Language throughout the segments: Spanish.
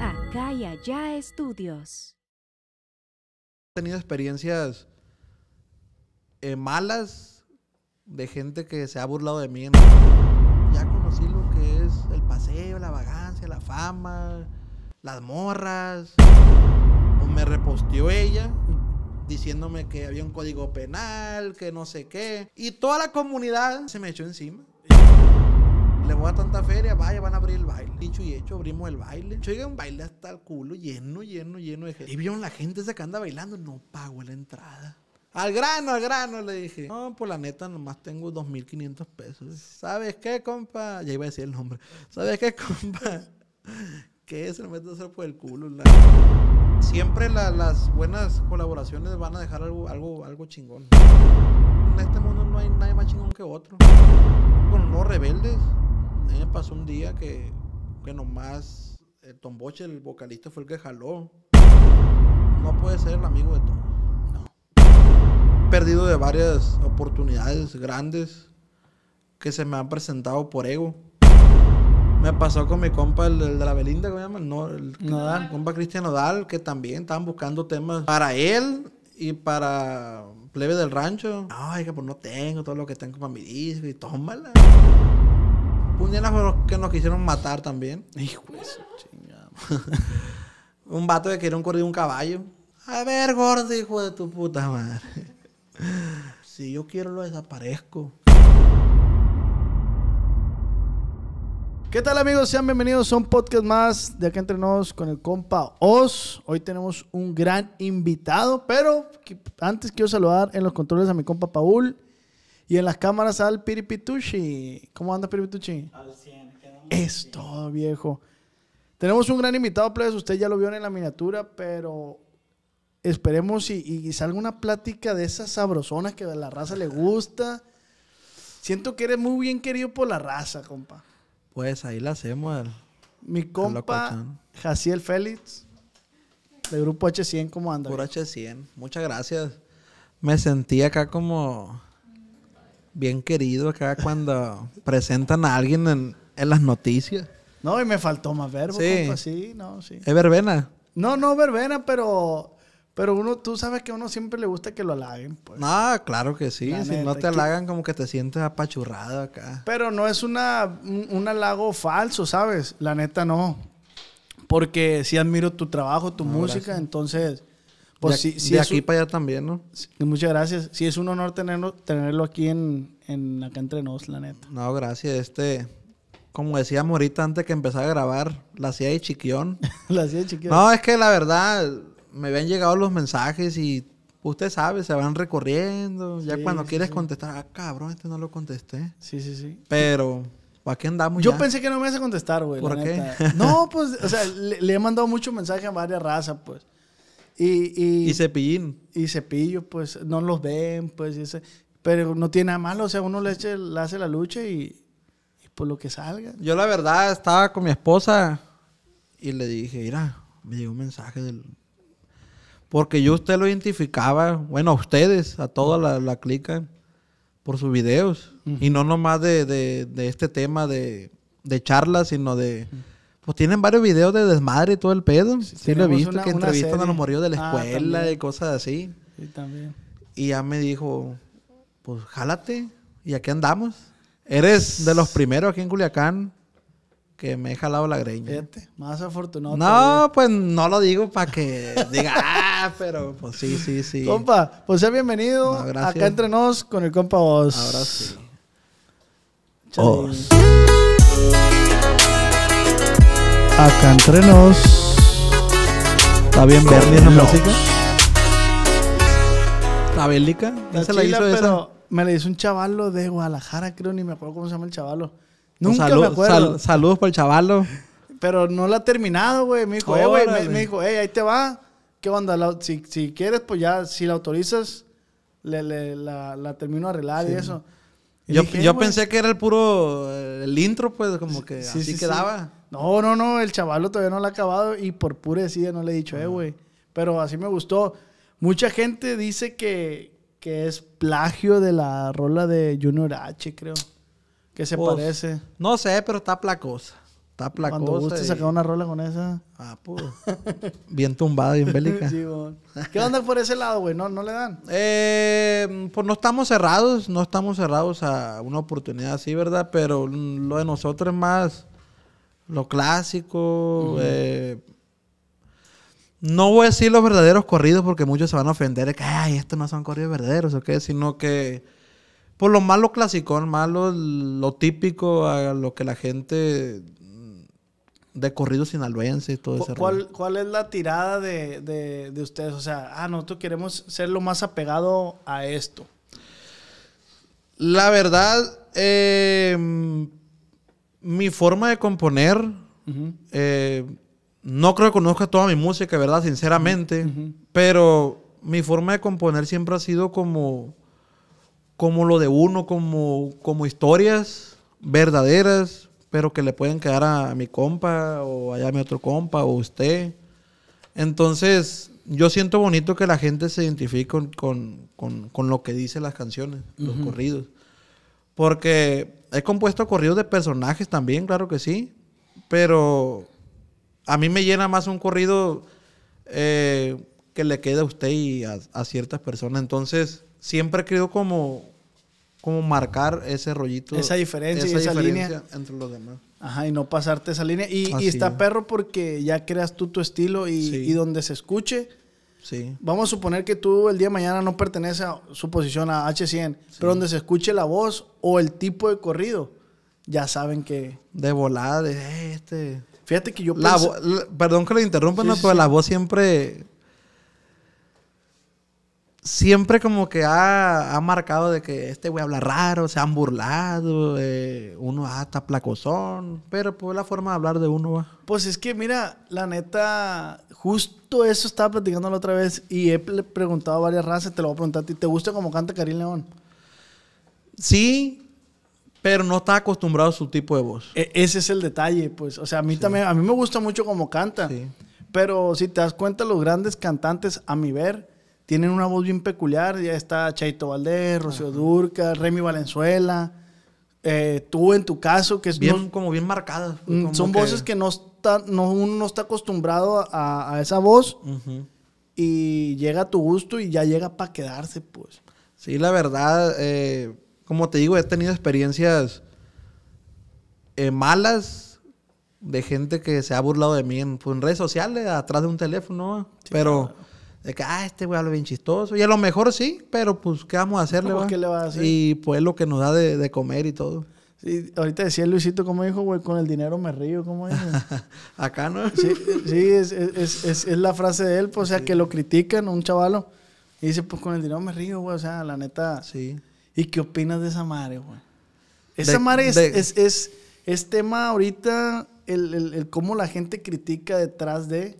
Acá y allá estudios. He tenido experiencias eh, malas de gente que se ha burlado de mí? Ya conocí lo que es el paseo, la vagancia, la fama, las morras. me reposteó ella diciéndome que había un código penal, que no sé qué. Y toda la comunidad se me echó encima le voy a tanta feria, vaya, van a abrir el baile. Dicho y hecho, abrimos el baile. Yo un baile hasta el culo, lleno, lleno, lleno de gente. Y vieron la gente esa que anda bailando, no pago la entrada. Al grano, al grano, le dije. No, pues la neta, nomás tengo 2.500 pesos. ¿Sabes qué, compa? Ya iba a decir el nombre. ¿Sabes qué, compa? qué se lo a hacer por el culo. Siempre las buenas colaboraciones van a dejar algo, algo, chingón. En este mundo no hay nadie más chingón que otro. Con no rebeldes a mí me pasó un día que, que nomás el eh, Tomboche, el vocalista, fue el que jaló. No puede ser el amigo de todos. No. Perdido de varias oportunidades grandes que se me han presentado por ego. Me pasó con mi compa, el, de la Belinda, ¿cómo se llama? No, el, compa Cristian Nodal, que también estaban buscando temas para él y para plebe del rancho. Ay, que pues no tengo todo lo que tengo para mi disco y tómala. Un día nos, que nos quisieron matar también. Hijo de chingada. un vato que quería un corrido un caballo. A ver, gordo, hijo de tu puta madre. si yo quiero lo desaparezco. ¿Qué tal amigos? Sean bienvenidos a un podcast más de acá entre nos con el compa Oz. Hoy tenemos un gran invitado, pero antes quiero saludar en los controles a mi compa Paul y en las cámaras al Piripituchi. ¿Cómo anda Piripituchi? Al 100. Es todo, viejo. Tenemos un gran invitado, pues Usted ya lo vio en la miniatura, pero esperemos y, salga una plática de esas sabrosonas que a la raza le gusta. Siento que eres muy bien querido por la raza, compa. Pues ahí la hacemos. Mi compa, Jaciel Félix, del grupo H100, ¿cómo anda? Por H100, muchas gracias. Me sentí acá como bien querido acá cuando presentan a alguien en, las noticias. No, y me faltó más verbo, sí. sí, no, sí. ¿Es verbena? No, no verbena, pero pero uno, tú sabes que a uno siempre le gusta que lo halaguen, pues. Ah, claro que sí. si no te halagan, como que te sientes apachurrado acá. Pero no es una, un, halago falso, ¿sabes? La neta no. Porque sí admiro tu trabajo, tu música, entonces pues de, aquí para allá también, ¿no? Muchas gracias. Sí, es un honor tenerlo, tenerlo aquí en, acá entre nos, la neta. No, gracias. Este, como decía Morita antes que empezara a grabar, la hacía de chiquión. la hacía de chiquión. No, es que la verdad, me habían llegado los mensajes y usted sabe, se van recorriendo. Ya cuando quieres contestar, ah, cabrón, este no lo contesté. Sí, sí, sí. Pero, ¿para qué andamos Yo pensé que no me ibas a contestar, güey. ¿Por qué? no, pues, o sea, le, he mandado mucho mensaje a varias razas, pues. Y, y, y cepillín. Y cepillo, pues no los ven, pues. pero no tiene nada malo, o sea, uno le, eche, le hace la lucha y, por pues lo que salga. Yo la verdad estaba con mi esposa y le dije, mira, me llegó un mensaje del... Porque yo usted lo identificaba, bueno, a ustedes, a toda la, la clica, por sus videos. Y no nomás de, este tema de, de charlas, sino de... Pues tienen varios videos de desmadre y todo el pedo. Sí, lo he visto, que entrevistan a los moridos de la ah, escuela y cosas así. y también. Y ya me dijo, pues jálate y aquí andamos. Eres de los primeros aquí en Culiacán que me he jalado la greña. más afortunado. No, pues no lo digo para que diga, ah, pero pues sí, sí, sí. Compa, pues sea bienvenido acá entre nos con el compa Oz. Ahora sí. chao Acá entrenos, ¿Está bien ver la música? ¿Está bélica? la hizo me la hizo un chavalo de Guadalajara, creo, ni me acuerdo cómo se llama el chavalo. Pues Nunca saludo. me saludos por el chavalo. Pero no la ha terminado, güey. Me dijo, eh, güey, me, dijo, hey, ahí te va. ¿Qué onda? si, quieres, pues ya, si la autorizas, la, termino de arreglar y eso. yo, yo pensé que era el puro, eh, el intro, pues, como que así quedaba. No, no, no, el chavalo todavía no lo ha acabado y por pura decida no le he dicho, eh, güey. Pero así me gustó. Mucha gente dice que, es plagio de la rola de Junior H, creo. Que se parece. No sé, pero está placosa. Está placosa. Cuando guste sacar una rola con esa. Ah, pues. bien tumbada, bien bélica. sí, ¿Qué onda por ese lado, güey? ¿No, ¿No le dan? Eh, pues no estamos cerrados. No estamos cerrados a una oportunidad así, ¿verdad? Pero lo de nosotros es más lo clásico. Eh, no voy a decir los verdaderos corridos porque muchos se van a ofender de que, ay, estos no son corridos verdaderos, ¿o qué? Sino que, por lo malo clásico, malo, lo típico, a lo que la gente de corridos sinaloense y todo eso. ¿Cuál, es la tirada de, ustedes? O sea, ah, nosotros queremos ser lo más apegado a esto. La verdad, eh, mi forma de componer, eh, no creo que conozca toda mi música, ¿verdad? Sinceramente, pero mi forma de componer siempre ha sido como, como lo de uno, como, como historias verdaderas, pero que le pueden quedar a, mi compa o allá a mi otro compa o usted. Entonces, yo siento bonito que la gente se identifique con, lo que dicen las canciones, los corridos. Porque he compuesto corridos de personajes también, claro que sí. Pero a mí me llena más un corrido eh, que le queda a usted y a, ciertas personas. Entonces, siempre he querido como, como marcar ese rollito. Esa diferencia esa, y esa línea. entre los demás. Ajá, y no pasarte esa línea. Y, está perro porque ya creas tú tu estilo y, y donde se escuche Sí. Vamos a suponer que tú el día de mañana no perteneces a su posición a H100, pero donde se escuche la voz o el tipo de corrido, ya saben que... De volada, de eh, este... Fíjate que yo... perdón que lo interrumpa, pero la voz siempre siempre como que ha, marcado de que este güey habla raro, se han burlado, eh, uno hasta ah, placozón, pero pues la forma de hablar de uno Pues es que mira, la neta, justo eso estaba platicando la otra vez y he preguntado varias razas, te lo voy a preguntar a ti, ¿te gusta cómo canta Karim León? Sí, pero no está acostumbrado a su tipo de voz. E-, ese es el detalle, pues, o sea, a mí también, a mí me gusta mucho cómo canta. Pero si te das cuenta, los grandes cantantes, a mi ver, tienen una voz bien peculiar. Ya está Chaito Valdés, Rocío Durca, Remy Valenzuela. Eh, tú en tu caso, que es bien, como bien marcadas. Mm, son voces que no está, no, uno no está acostumbrado a, esa voz y llega a tu gusto y ya llega para quedarse, pues. Sí, la verdad, eh, como te digo, he tenido experiencias eh, malas de gente que se ha burlado de mí en, pues, redes sociales, atrás de un teléfono, pero de que, ah, este güey habla bien chistoso. Y a lo mejor sí, pero pues, ¿qué vamos a hacerle? Pues, ¿Qué le va a hacer? Y pues lo que nos da de, comer y todo. Sí, ahorita decía Luisito, como dijo, güey, con el dinero me río, ¿cómo Acá, ¿no? Sí, sí es, la frase de él, pues, o sea, que lo critican, un chavalo. Y dice, pues con el dinero me río, güey, o sea, la neta. Sí. ¿Y qué opinas de esa madre, güey? Esa madre es, es, tema ahorita, el, el, el cómo la gente critica detrás de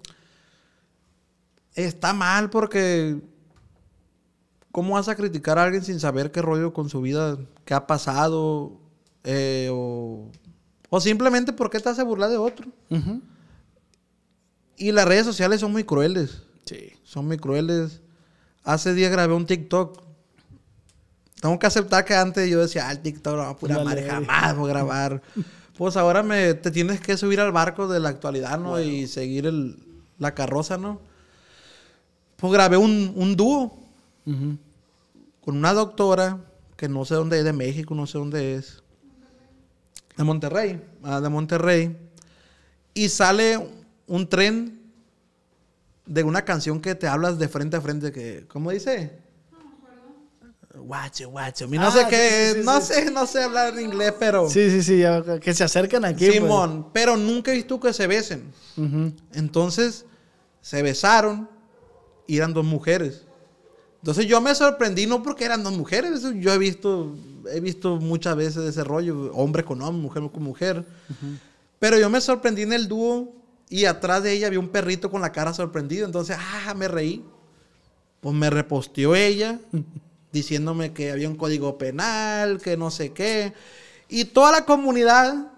está mal porque ¿cómo vas a criticar a alguien sin saber qué rollo con su vida, qué ha pasado? Eh, o, o, simplemente porque te hace burlar de otro. Y las redes sociales son muy crueles. Sí. Son muy crueles. Hace días grabé un TikTok. Tengo que aceptar que antes yo decía, ah, el TikTok no, pura madre, jamás voy a grabar. pues ahora me, te tienes que subir al barco de la actualidad, ¿no? Y seguir el, la carroza, ¿no? Pues grabé un, un dúo con una doctora que no sé dónde es, de México, no sé dónde es. De Monterrey, ah, de Monterrey. Y sale un tren de una canción que te hablas de frente a frente, que, ¿cómo dice? Guacho, guacho. no sé ah, qué, no sé, no sé hablar inglés, pero. Sí, sí, sí, que se acercan aquí. Pues. Simón, pero nunca he visto que se besen. Entonces, se besaron y eran dos mujeres. Entonces yo me sorprendí no porque eran dos mujeres, yo he visto, he visto muchas veces ese rollo, hombre con hombre, mujer con mujer. Pero yo me sorprendí en el dúo y atrás de ella había un perrito con la cara sorprendido, entonces, ah, me reí. Pues me reposteó ella diciéndome que había un código penal, que no sé qué. Y toda la comunidad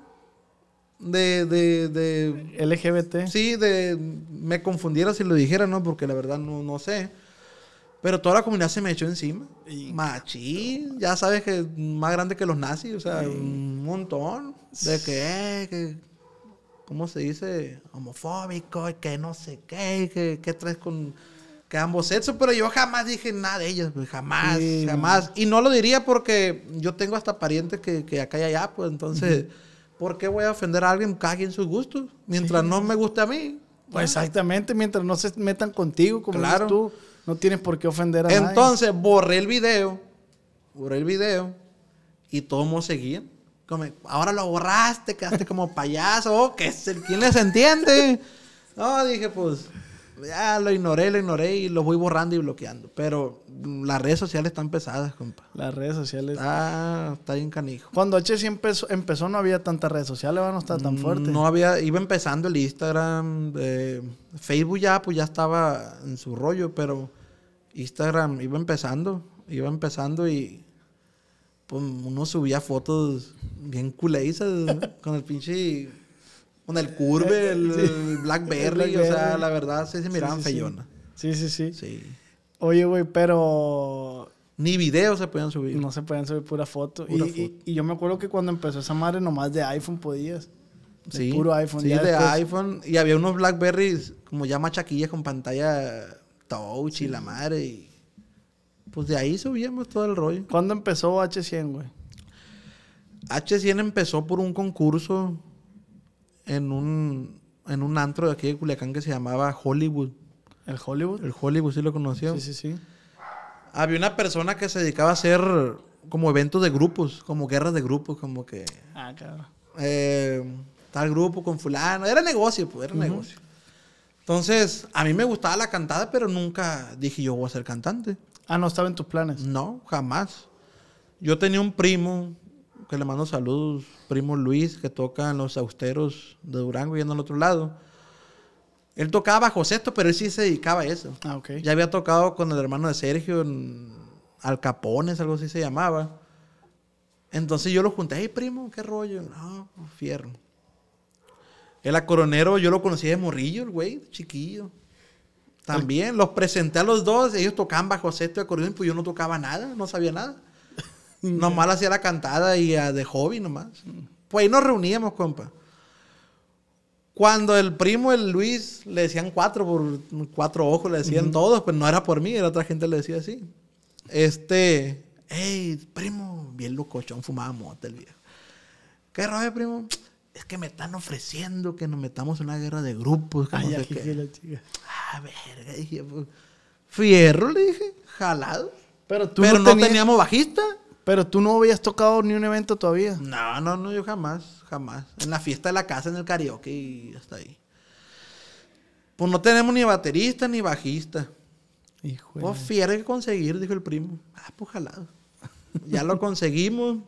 de, de, de, LGBT. Sí, de me confundiera si lo dijera, ¿no? Porque la verdad no, no sé. Pero toda la comunidad se me echó encima. Machín. ya sabes que más grande que los nazis, o sea, un montón. De que, eh, que, ¿cómo se dice? Homofóbico, que no sé qué, que, que traes con que ambos sexos, pero yo jamás dije nada de ellos. Pues, jamás, jamás. Y no lo diría porque yo tengo hasta parientes que, acá y allá, pues entonces... ¿por qué voy a ofender a alguien? Cada sus gustos. Mientras no me guste a mí. Pues exactamente, mientras no se metan contigo, como tú, no tienes por qué ofender a Entonces borré el video, borré el video y todos seguían. Como, ahora lo borraste, quedaste como payaso, oh, ¿quién les entiende? No, dije, pues ya lo ignoré, lo ignoré y lo voy borrando y bloqueando. Pero mm, las redes sociales están pesadas, compa. Las redes sociales. Ah, está bien canijo. Cuando H sí empezó, no había tantas redes sociales, no estaba tan mm, fuerte. No había, iba empezando el Instagram, eh, Facebook ya, pues ya estaba en su rollo, pero Instagram iba empezando, iba empezando y pues, uno subía fotos bien culeizas con el pinche con el Curve, eh, el, Blackberry, o sea, la verdad se miraban sí, feyona. Sí. sí, sí, sí. Oye, güey, pero. Ni videos se podían subir. No se podían subir pura foto. y, Y, yo me acuerdo que cuando empezó esa madre, nomás de iPhone podías. De sí. Puro iPhone. Sí, de iPhone. Y había unos Blackberries, como ya machaquillas con pantalla touch y la madre. Pues de ahí subíamos todo el rollo. ¿Cuándo empezó H100, güey? H100 empezó por un concurso en un, en antro de aquí de Culiacán que se llamaba Hollywood. ¿El Hollywood? El Hollywood, sí lo conocía. Sí, sí, sí. Había una persona que se dedicaba a hacer como eventos de grupos, como guerras de grupos, como que. Ah, claro. Eh, tal grupo con fulano. Era negocio, pues, era negocio. Entonces, a mí me gustaba la cantada, pero nunca dije yo voy a ser cantante. Ah, no estaba en tus planes. No, jamás. Yo tenía un primo que le mando saludos, primo Luis, que toca en los austeros de Durango y al otro lado. Él tocaba bajo sexto, pero él sí se dedicaba a eso. Ah, ya había tocado con el hermano de Sergio, en Alcapones, algo así se llamaba. Entonces yo lo junté, hey primo, qué rollo. No, fierro. El acoronero yo lo conocí de morrillo, el güey, chiquillo. También, los presenté a los dos, ellos tocaban bajo sexto de acordeón, pues yo no tocaba nada, no sabía nada. Nomás hacía la cantada y de hobby nomás. Pues ahí nos reuníamos, compa. Cuando el primo, el Luis, le decían cuatro por cuatro ojos, le decían todos, pues no era por mí, era otra gente le decía así. Este, hey, primo, bien locochón, fumaba mota el viejo. ¿Qué rollo, primo? Es que me están ofreciendo que nos metamos en una guerra de grupos. Ay, ah, ah, verga, dije, pues, fierro, le dije, jalado. Pero tú no, teníamos bajista. Pero tú no habías tocado ni un evento todavía. No, no, no, yo jamás, jamás. En la fiesta de la casa, en el karaoke y hasta ahí. Pues no tenemos ni baterista ni bajista. Hijo pues fiera que conseguir, dijo el primo. Ah, pues jalado. ya lo conseguimos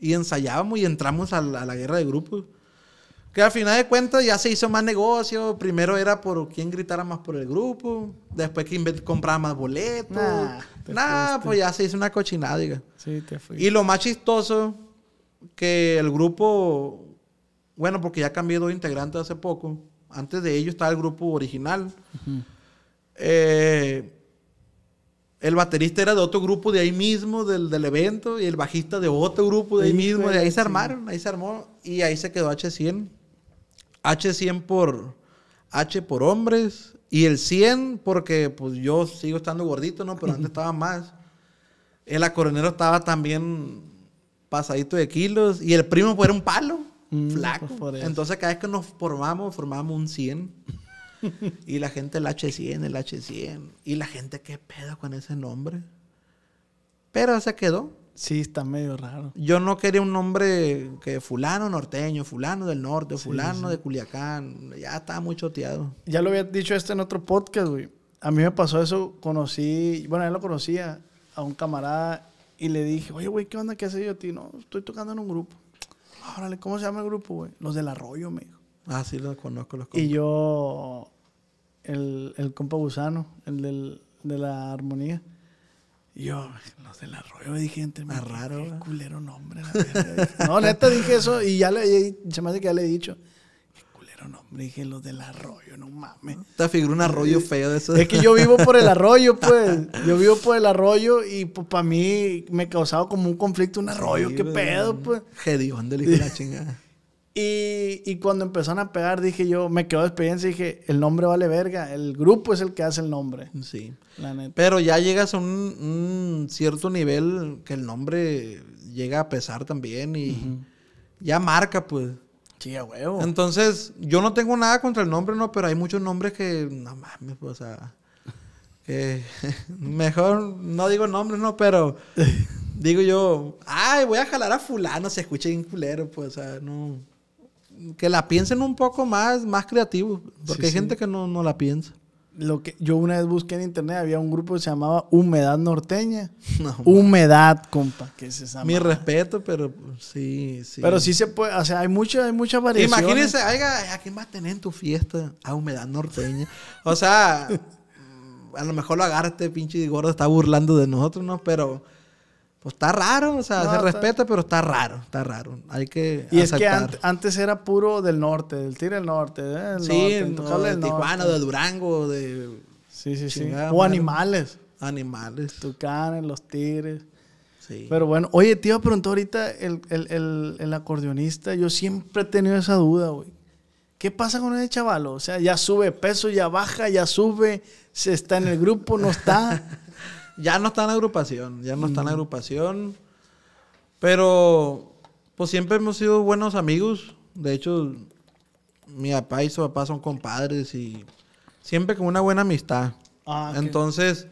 y ensayábamos y entramos a la guerra de grupos. Que al final de cuentas ya se hizo más negocio. Primero era por quién gritara más por el grupo. Después quién compraba más boletos. Nah, pues ya se hizo una cochinada, diga. Y lo más chistoso, que el grupo... Bueno, porque ya cambió de integrante hace poco. Antes de ellos estaba el grupo original. Eh, el baterista era de otro grupo de ahí mismo, del, del evento, y el bajista de otro grupo de ahí mismo, de ahí se armaron, ahí se armó, y ahí se quedó H100. H100 por H por hombres y el 100 porque pues yo sigo estando gordito, ¿no? Pero antes estaba más. El acoronero estaba también pasadito de kilos y el primo fue pues, un palo, mm, pues, flaco. Entonces cada vez que nos formamos, formamos un 100. y la gente el H100, el H100. Y la gente, ¿qué pedo con ese nombre? Pero se quedó. Sí, está medio raro. Yo no quería un nombre que fulano norteño, fulano del norte, fulano de Culiacán. Ya estaba muy choteado. Ya lo había dicho esto en otro podcast, güey. A mí me pasó eso, conocí, bueno, ya lo conocía a un camarada y le dije, oye, güey, ¿qué onda? ¿Qué haces yo, a ti? No, estoy tocando en un grupo. Ah, órale, ¿cómo se llama el grupo, güey? Los del Arroyo, me dijo. Ah, sí, los conozco, los Y yo, el, el compa gusano, el del, de la armonía yo, los del arroyo, dije, entre más ah, raro. Qué culero nombre. no, neta, dije eso y ya le, que ya le he dicho. Qué culero nombre, dije, los del arroyo, no mames. Te figura un arroyo feo de eso. Es que yo vivo por el arroyo, pues. Yo vivo por el arroyo y pues, para mí me causaba como un conflicto un arroyo. ¿Qué pedo, pues? del le la chingada. Y, cuando empezaron a pegar, dije yo, me quedo de experiencia y dije, el nombre vale verga, el grupo es el que hace el nombre. Sí. Pero ya llegas a un, cierto nivel que el nombre llega a pesar también y ya marca, pues. Sí, a huevo. Entonces, yo no tengo nada contra el nombre, no, pero hay muchos nombres que, no mames, pues, o sea, mejor no digo nombres, no, pero digo yo, ay, voy a jalar a fulano, se escucha bien culero, pues, o sea, no que la piensen un poco más, más creativo... porque hay gente que no, no, la piensa. Lo que yo una vez busqué en internet, había un grupo que se llamaba Humedad Norteña. Humedad, compa, que se llama? Mi respeto, pero sí, sí. Pero sí se puede, o sea, hay mucha, hay mucha variación. Imagínense, ¿eh? oiga, ¿a quién vas a tener en tu fiesta? A Humedad Norteña. O sea, a lo mejor lo este pinche gordo, está burlando de nosotros, ¿no? Pero pues está raro, o sea, se respeta, pero está raro, está raro. Hay que Y es que antes era puro del norte, del Tigre del norte, sí, norte, de Tijuana, de Durango, de... Sí, sí, sí. O animales. Animales. Tucanes, los tigres. Sí. Pero bueno, oye, te iba a preguntar ahorita el, el acordeonista, yo siempre he tenido esa duda, güey. ¿Qué pasa con ese chaval? O sea, ya sube peso, ya baja, ya sube, se está en el grupo, no está. ya no está en agrupación, ya no está en agrupación. Pero, pues siempre hemos sido buenos amigos. De hecho, mi papá y su papá son compadres y siempre con una buena amistad. Ah, Entonces,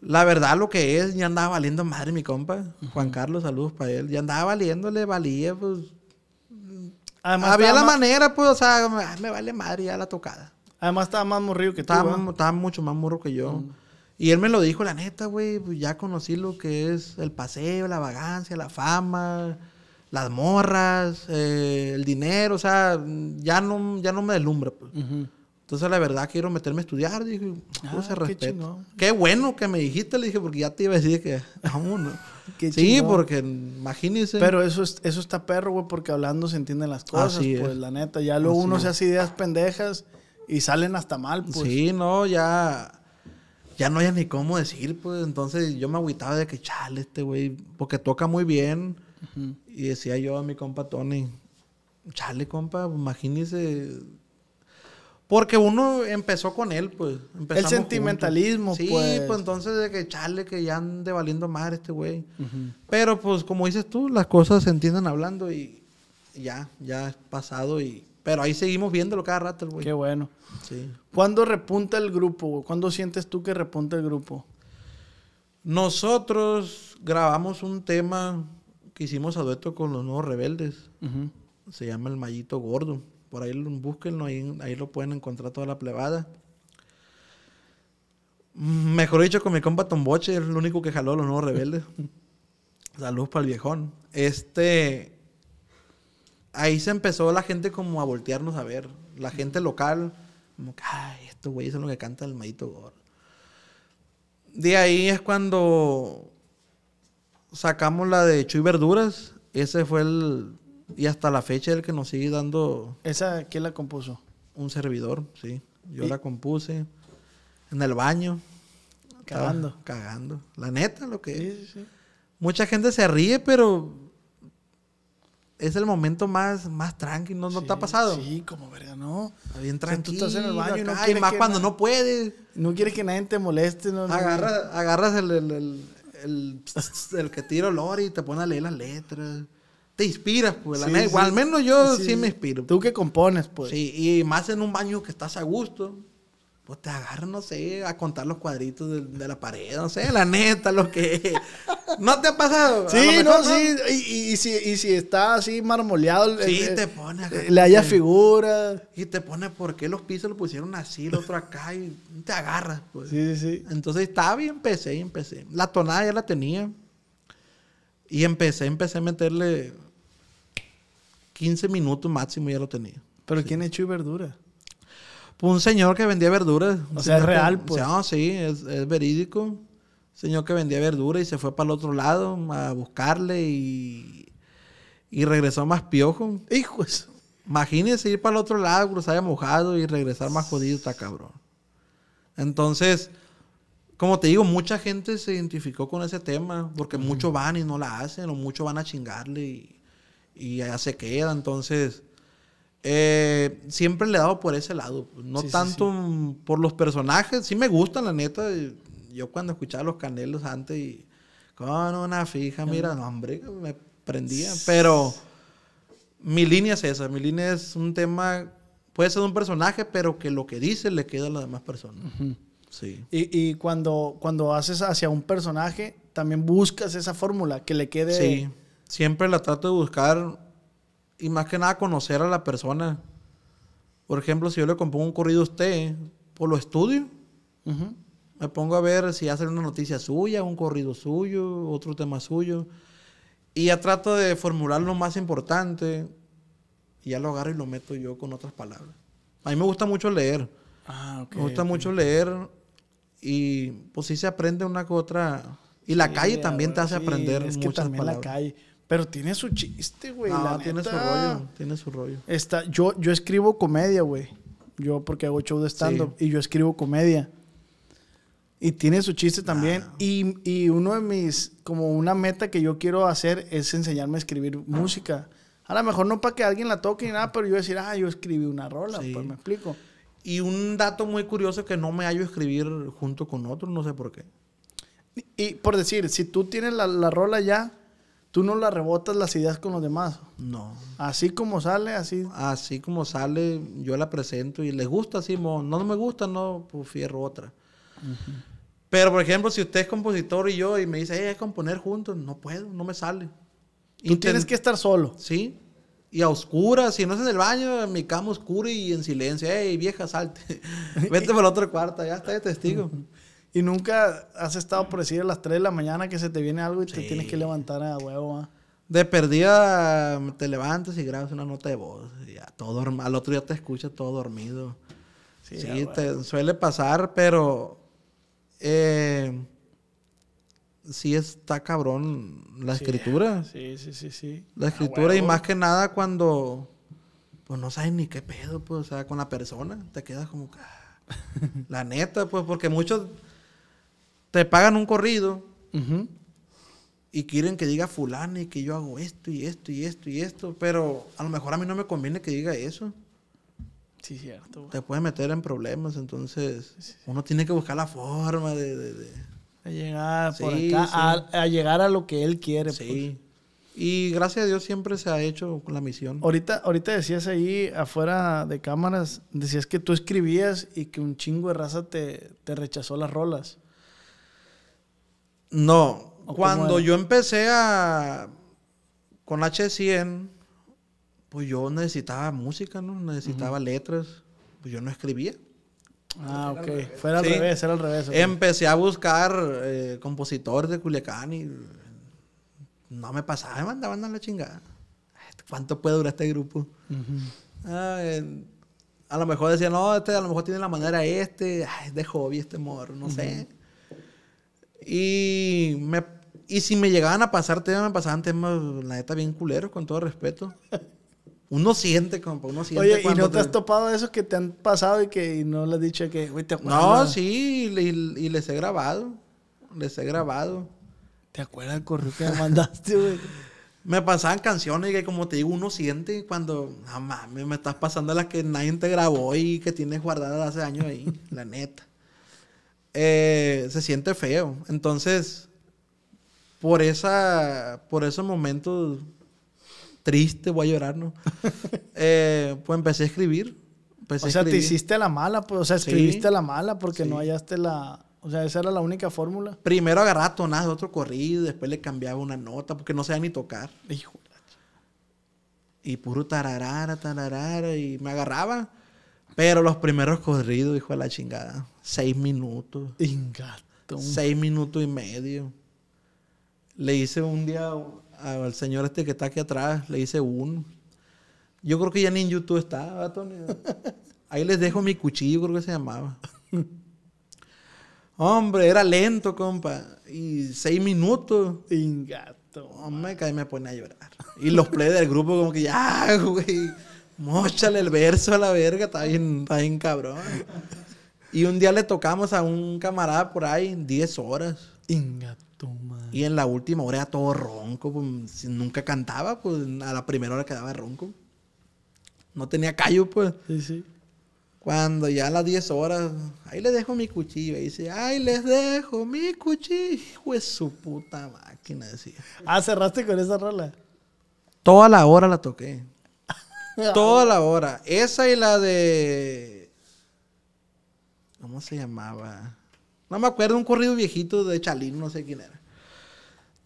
la verdad lo que es, ya andaba valiendo madre mi compa. Juan Carlos, saludos para él. Ya andaba valiéndole, valía, pues. Había la manera, pues, o sea, me vale madre ya la tocada. Además estaba más morrido que tú. Estaba, mucho más morro que yo. Y él me lo dijo, la neta, güey, pues ya conocí lo que es el paseo, la vagancia, la fama, las morras, eh, el dinero, o sea, ya no, ya no me deslumbra. Pues. Entonces, la verdad, quiero meterme a estudiar. Dije, ah, se qué, bueno que me dijiste, le dije, porque ya te iba a decir que qué sí, porque imagínese Pero eso, eso está perro, güey, porque hablando se entienden las cosas, pues, la neta. Ya luego uno se hace ideas pendejas y salen hasta mal, pues. Sí, no, ya ya no había ni cómo decir, pues. Entonces yo me agüitaba de que, chale, este güey, porque toca muy bien. Y decía yo a mi compa Tony, chale, compa, imagínese. Porque uno empezó con él, pues. El sentimentalismo, Sí, pues, pues. entonces de que chale, que ya ande valiendo madre este güey. Pero pues como dices tú, las cosas se entienden hablando y ya, ya es pasado y pero ahí seguimos viéndolo cada rato, güey. Qué bueno. Sí. ¿Cuándo repunta el grupo, ¿Cuándo sientes tú que repunta el grupo? Nosotros grabamos un tema que hicimos a con los Nuevos Rebeldes. Se llama El Mallito Gordo. Por ahí búsquenlo, ahí, ahí lo pueden encontrar toda la plebada. Mejor dicho, con mi compa Tomboche, es el único que jaló los Nuevos Rebeldes. Saludos para el viejón. Este ahí se empezó la gente como a voltearnos a ver. La gente local, como que, ay, estos güeyes son los que canta el maldito Gor. De ahí es cuando sacamos la de Chuy Verduras. Ese fue el. Y hasta la fecha el que nos sigue dando. ¿Esa quién la compuso? Un servidor, sí. Yo la compuse en el baño. Cagando. cagando. La neta, lo que. es. Mucha gente se ríe, pero es el momento más, más tranqui, ¿no, ¿no te ha pasado? Sí, como verga, no. Está bien tú estás en el baño y no más cuando no puedes. No quieres que nadie te moleste. No, Agarras el, el, el, que tira olor y te pones a leer las letras. Te inspiras, pues. al menos yo sí, me inspiro. Tú que compones, pues. Sí, y más en un baño que estás a gusto. Pues, te agarran, no sé, a contar los cuadritos de, la pared, no sé, la neta, lo que... ¿No te ha pasado? Sí, no, sí, y, si, está así marmoleado... Eh, eh, eh, le haya figura. Y te pone por qué los pisos lo pusieron así, el otro acá, y te agarras. Pues. Sí, Sí, sí, Entonces estaba bien empecé, empecé. La tonada ya la tenía. Y empecé, empecé a meterle 15 minutos máximo y ya lo tenía. ¿Pero quién echó y verdura? un señor que vendía verduras. O sea, es real, pues. sí, es, verídico. señor que vendía verduras y se fue para el otro lado a buscarle y, y regresó más piojo. Hijo Imagínense ir para el otro lado, cruzar mojado y regresar más jodido, está cabrón. Entonces, como te digo, mucha gente se identificó con ese tema porque muchos van y no la hacen o muchos van a chingarle y, y allá se queda. Entonces, eh, siempre le he dado por ese lado. No tanto por los personajes. Sí me gustan, la neta. Yo cuando escuchaba los canelos antes y con una fija, mira, no, hombre, me prendía. Pero mi línea es esa. Mi línea es un tema, puede ser un personaje, pero que lo que dice le queda a las demás personas. Sí. Y, cuando, cuando haces hacia un personaje, también buscas esa fórmula que le quede. Sí. Siempre la trato de buscar y más que nada conocer a la persona. Por ejemplo, si yo le compongo un corrido a usted, por lo estudio. Me pongo a ver si hace una noticia suya, un corrido suyo, otro tema suyo. Y ya trato de formular lo más importante. Y ya lo agarro y lo meto yo con otras palabras. A mí me gusta mucho leer. Ah, me gusta mucho leer. Y pues sí se aprende una cosa otra. Y la calle también te hace aprender es que también la calle. Pero tiene su chiste, güey. tiene su rollo, tiene su rollo. Está, yo, yo escribo comedia, güey. Yo porque hago show de stand-up y yo escribo comedia. Y tiene su chiste también. Y, uno de mis, como una meta que yo quiero hacer es enseñarme a escribir música. A lo mejor no para que alguien la toque ni nada, pero yo decir, ah, yo escribí una rola, pues me explico. Y un dato muy curioso que no me hallo escribir junto con otros, no sé por qué. Y, por decir, si tú tienes la, la rola ya, Tú no la rebotas las ideas con los demás. No. Así como sale, así. Así como sale, yo la presento y les gusta, así, no, me gusta, no, pues fierro otra. Pero, por ejemplo, si usted es compositor y yo y me dice, hey, eh, hay que componer juntos, no puedo, no me sale. Tú tienes que estar solo. Sí. Y a oscuras, si no es en el baño, en mi cama oscura y en silencio. Hey, vieja, salte. Vete por la otra cuarta, ya está de testigo. Y nunca has estado, por decir, a las 3 de la mañana que se te viene algo y te tienes que levantar a huevo. De perdida mm, te levantas y grabas una nota de voz. Y todo, al otro día te escucha todo dormido. Sí, te, suele pasar, pero... Eh, sí está cabrón la escritura. Sí, sí, sí, sí. La escritura y más que nada cuando pues no sabes ni qué pedo, pues, o sea, con la persona, te quedas como ah, la neta, pues, porque muchos te pagan un corrido y quieren que diga fulano y que yo hago esto y esto y esto y esto, pero a lo mejor a mí no me conviene que diga eso. Sí, cierto. Te puede meter en problemas, entonces uno tiene que buscar la forma de... llegar a, llegar a lo que él quiere. Pues. Sí. Y gracias a Dios siempre se ha hecho con la misión. Ahorita, ahorita decías ahí afuera de cámaras, decías que tú escribías y que un chingo de raza te, te rechazó las rolas. No, cuando yo empecé a con H100, pues yo necesitaba música, ¿no? Necesitaba letras, pues yo no escribía. Ah, ok. Fue al revés, era al revés. Empecé a buscar compositor eh, compositores de Culiacán y no me pasaba, me mandaban a la chingada. ¿Cuánto puede durar este grupo? Ah, a lo mejor decía no, este a lo mejor tiene la manera este, ay, es de hobby este morro, no sé. Y, me, y si me llegaban a pasar temas, me pasaban temas, la neta, bien culeros, con todo respeto. Uno siente, compa, uno siente. Oye, ¿y no te, has topado esos que te han pasado y que no le has dicho que, No, sí, y, les he grabado. Les he grabado. ¿Te acuerdas el correo que me mandaste, güey? me pasaban canciones y que, como te digo, uno siente cuando, no ah, mames, me estás pasando las que nadie te grabó y que tienes guardadas hace años ahí, la neta. Eh, se siente feo. Entonces, por, esa, por esos momentos triste voy a llorar, ¿no? Eh, pues empecé a escribir. o sea, te hiciste la mala, pues, o sea, escribiste la mala porque no hallaste la... O sea, esa era la única fórmula. Primero agarraba tonadas de otro corrido, después le cambiaba una nota porque no sabía ni tocar. Hijo. Y puro tararara, tararara, y me agarraba. Pero los primeros corridos, hijo de la chingada. Seis minutos. Ingato. Seis minutos y medio. Le hice un día al señor este que está aquí atrás, le hice uno. Yo creo que ya ni en YouTube estaba, Tony. Ahí les dejo mi cuchillo, creo que se llamaba. Hombre, era lento, compa. Y seis minutos. Ingato. Hombre, que ahí me pone a llorar. Y los play del grupo como que ya, güey. Móchale el verso a la verga, está bien, cabrón. Y un día le tocamos a un camarada por ahí 10 horas. Y en la última hora era todo ronco. Pues, nunca cantaba, pues a la primera hora quedaba ronco. No tenía callo, pues. Sí, sí. Cuando ya a las 10 horas, ahí le dejo mi cuchillo. Y dice, ahí les dejo mi cuchillo. Pues su puta máquina, decía. Ah, cerraste con esa rola. Toda la hora la toqué. Toda la hora. Esa y la de. ¿Cómo se llamaba? No me acuerdo, un corrido viejito de Chalín, no sé quién era.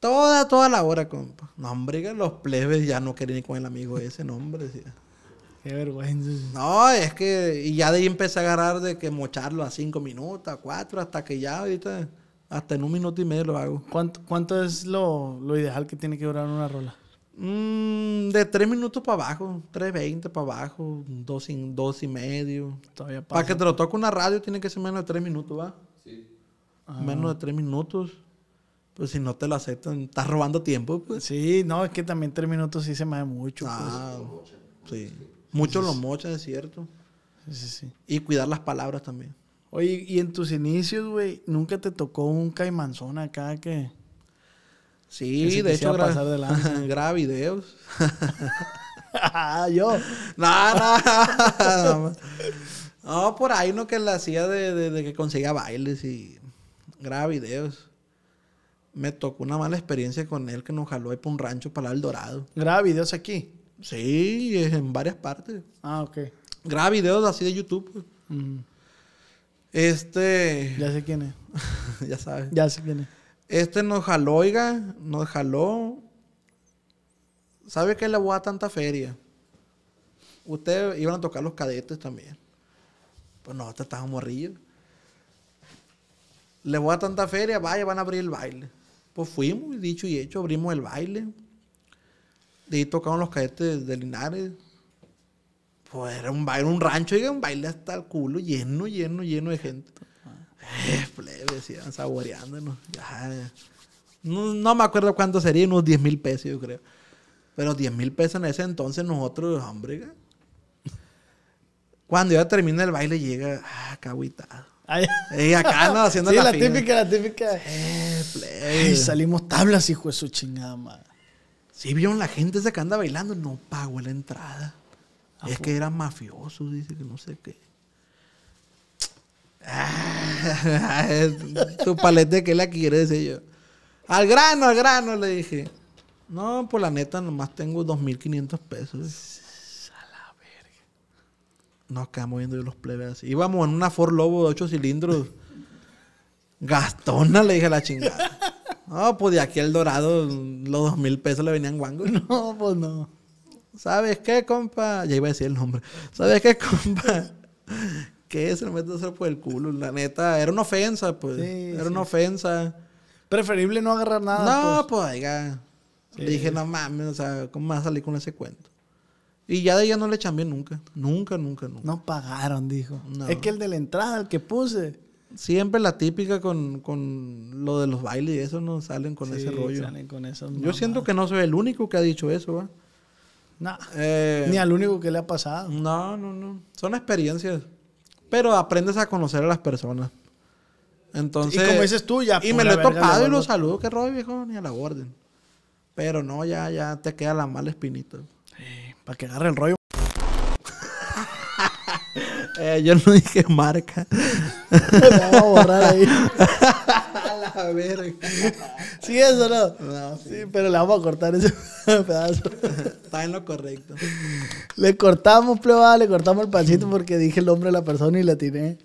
Toda, toda la hora, compa. No, hombre, los plebes ya no querían ir con el amigo ese, nombre. Sí. Qué vergüenza. No, es que. Y ya de ahí empecé a agarrar de que mocharlo a cinco minutos, a cuatro, hasta que ya ahorita. Hasta en un minuto y medio lo hago. ¿Cuánto, cuánto es lo, lo ideal que tiene que durar una rola? Mm, de tres minutos para abajo, 3.20 para abajo, 2 dos y medio. Para que te lo toque una radio tiene que ser menos de tres minutos, ¿va? Sí. Ah. Menos de tres minutos. Pues si no te lo aceptan, estás robando tiempo, pues. Sí, no, es que también tres minutos sí se me mucho. Pues. Ah, sí. Mucho lo mocha, es cierto. Sí, sí, sí. Y cuidar las palabras también. Oye, y en tus inicios, güey, ¿nunca te tocó un caimanzón acá que Sí, de hecho, graba videos. yo. No, no. no, por ahí no que la hacía de, que conseguía bailes y graba videos. Me tocó una mala experiencia con él que nos jaló ahí para un rancho para El Dorado. ¿Graba videos aquí? Sí, en varias partes. Ah, ok. Graba videos así de YouTube. Mm. Este. Ya sé quién es. ya sabes. Ya sé quién es. Este nos jaló, oiga, nos jaló. ¿Sabe qué? le voy a tanta feria? Ustedes iban a tocar los cadetes también. Pues no, te este estaba morrillo. Le voy a tanta feria, vaya, van a abrir el baile. Pues fuimos, dicho y hecho, abrimos el baile. De ahí tocaron los cadetes de Linares. Pues era un baile, un rancho, oiga, un baile hasta el culo, lleno, lleno, lleno de gente. Eh, plebes, iban saboreándonos. No, me acuerdo cuánto sería, unos 10 mil pesos, yo creo. Pero 10 mil pesos en ese entonces, nosotros, hombre. Cuando ya termina el baile, llega, ah, acá Y acá haciendo la, típica, la típica. Eh, salimos tablas, hijo de su chingada madre. Sí, vieron la gente esa que anda bailando. No pago la entrada. es que eran mafiosos, dice que no sé qué. Ah, tu paleta que le quieres, decía yo. Al grano, al grano, le dije. No, pues la neta, nomás tengo 2.500 pesos. A la verga. Nos quedamos viendo yo los plebes así. Íbamos en una Ford Lobo de 8 cilindros. Gastona, le dije a la chingada. No, pues de aquí el dorado, los 2.000 pesos le venían guango. No, pues no. ¿Sabes qué, compa? Ya iba a decir el nombre. ¿Sabes qué, compa? qué? Se lo por el culo. La neta, era una ofensa, pues. era una ofensa. Preferible no agarrar nada. No, pues, pues oiga. Le dije, no mames, o sea, ¿cómo vas a salir con ese cuento? Y ya de ella no le cambié nunca. Nunca, nunca, nunca. No pagaron, dijo. Es que el de la entrada, el que puse. Siempre la típica con, lo de los bailes y eso, ¿no? Salen con ese rollo. Salen con eso. Yo siento que no soy el único que ha dicho eso, ¿va? No. Eh, ni al único que le ha pasado. No, no, no. Son experiencias. Pero aprendes a conocer a las personas. Entonces. Y como dices tú, ya. Y pues, me lo he topado y lo saludo, que rollo, viejo, ni a la orden. Pero no, ya, ya te queda la mala espinita. Eh, para que agarre el rollo. Eh, yo no dije marca. Me voy a borrar ahí. a ver ¿Sí eso no? sí. pero le vamos a cortar ese pedazo. Está en lo correcto. Le cortamos, plebada, le cortamos el pancito porque dije el nombre de la persona y la tiré.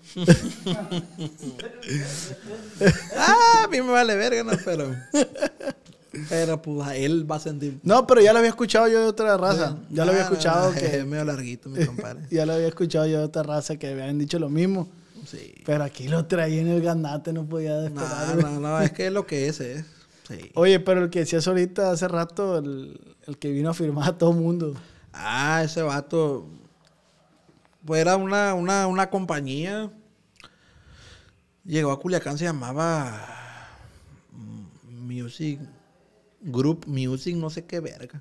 ah, a mí me vale verga, no, pero... Pero pues a él va a sentir. No, pero ya lo había escuchado yo de otra raza. Ya lo había ah, escuchado que. Es medio larguito, mi compadre. ya lo había escuchado yo de otra raza que habían dicho lo mismo. Pero aquí lo traía en el ganate, no podía esperar. No, no, es que es lo que es, es. Eh. Oye, pero el que decías ahorita hace rato, el, que vino a firmar a todo mundo. Ah, ese vato. Pues era una, una, compañía. Llegó a Culiacán, se llamaba mm, Music. Group Music, no sé qué verga.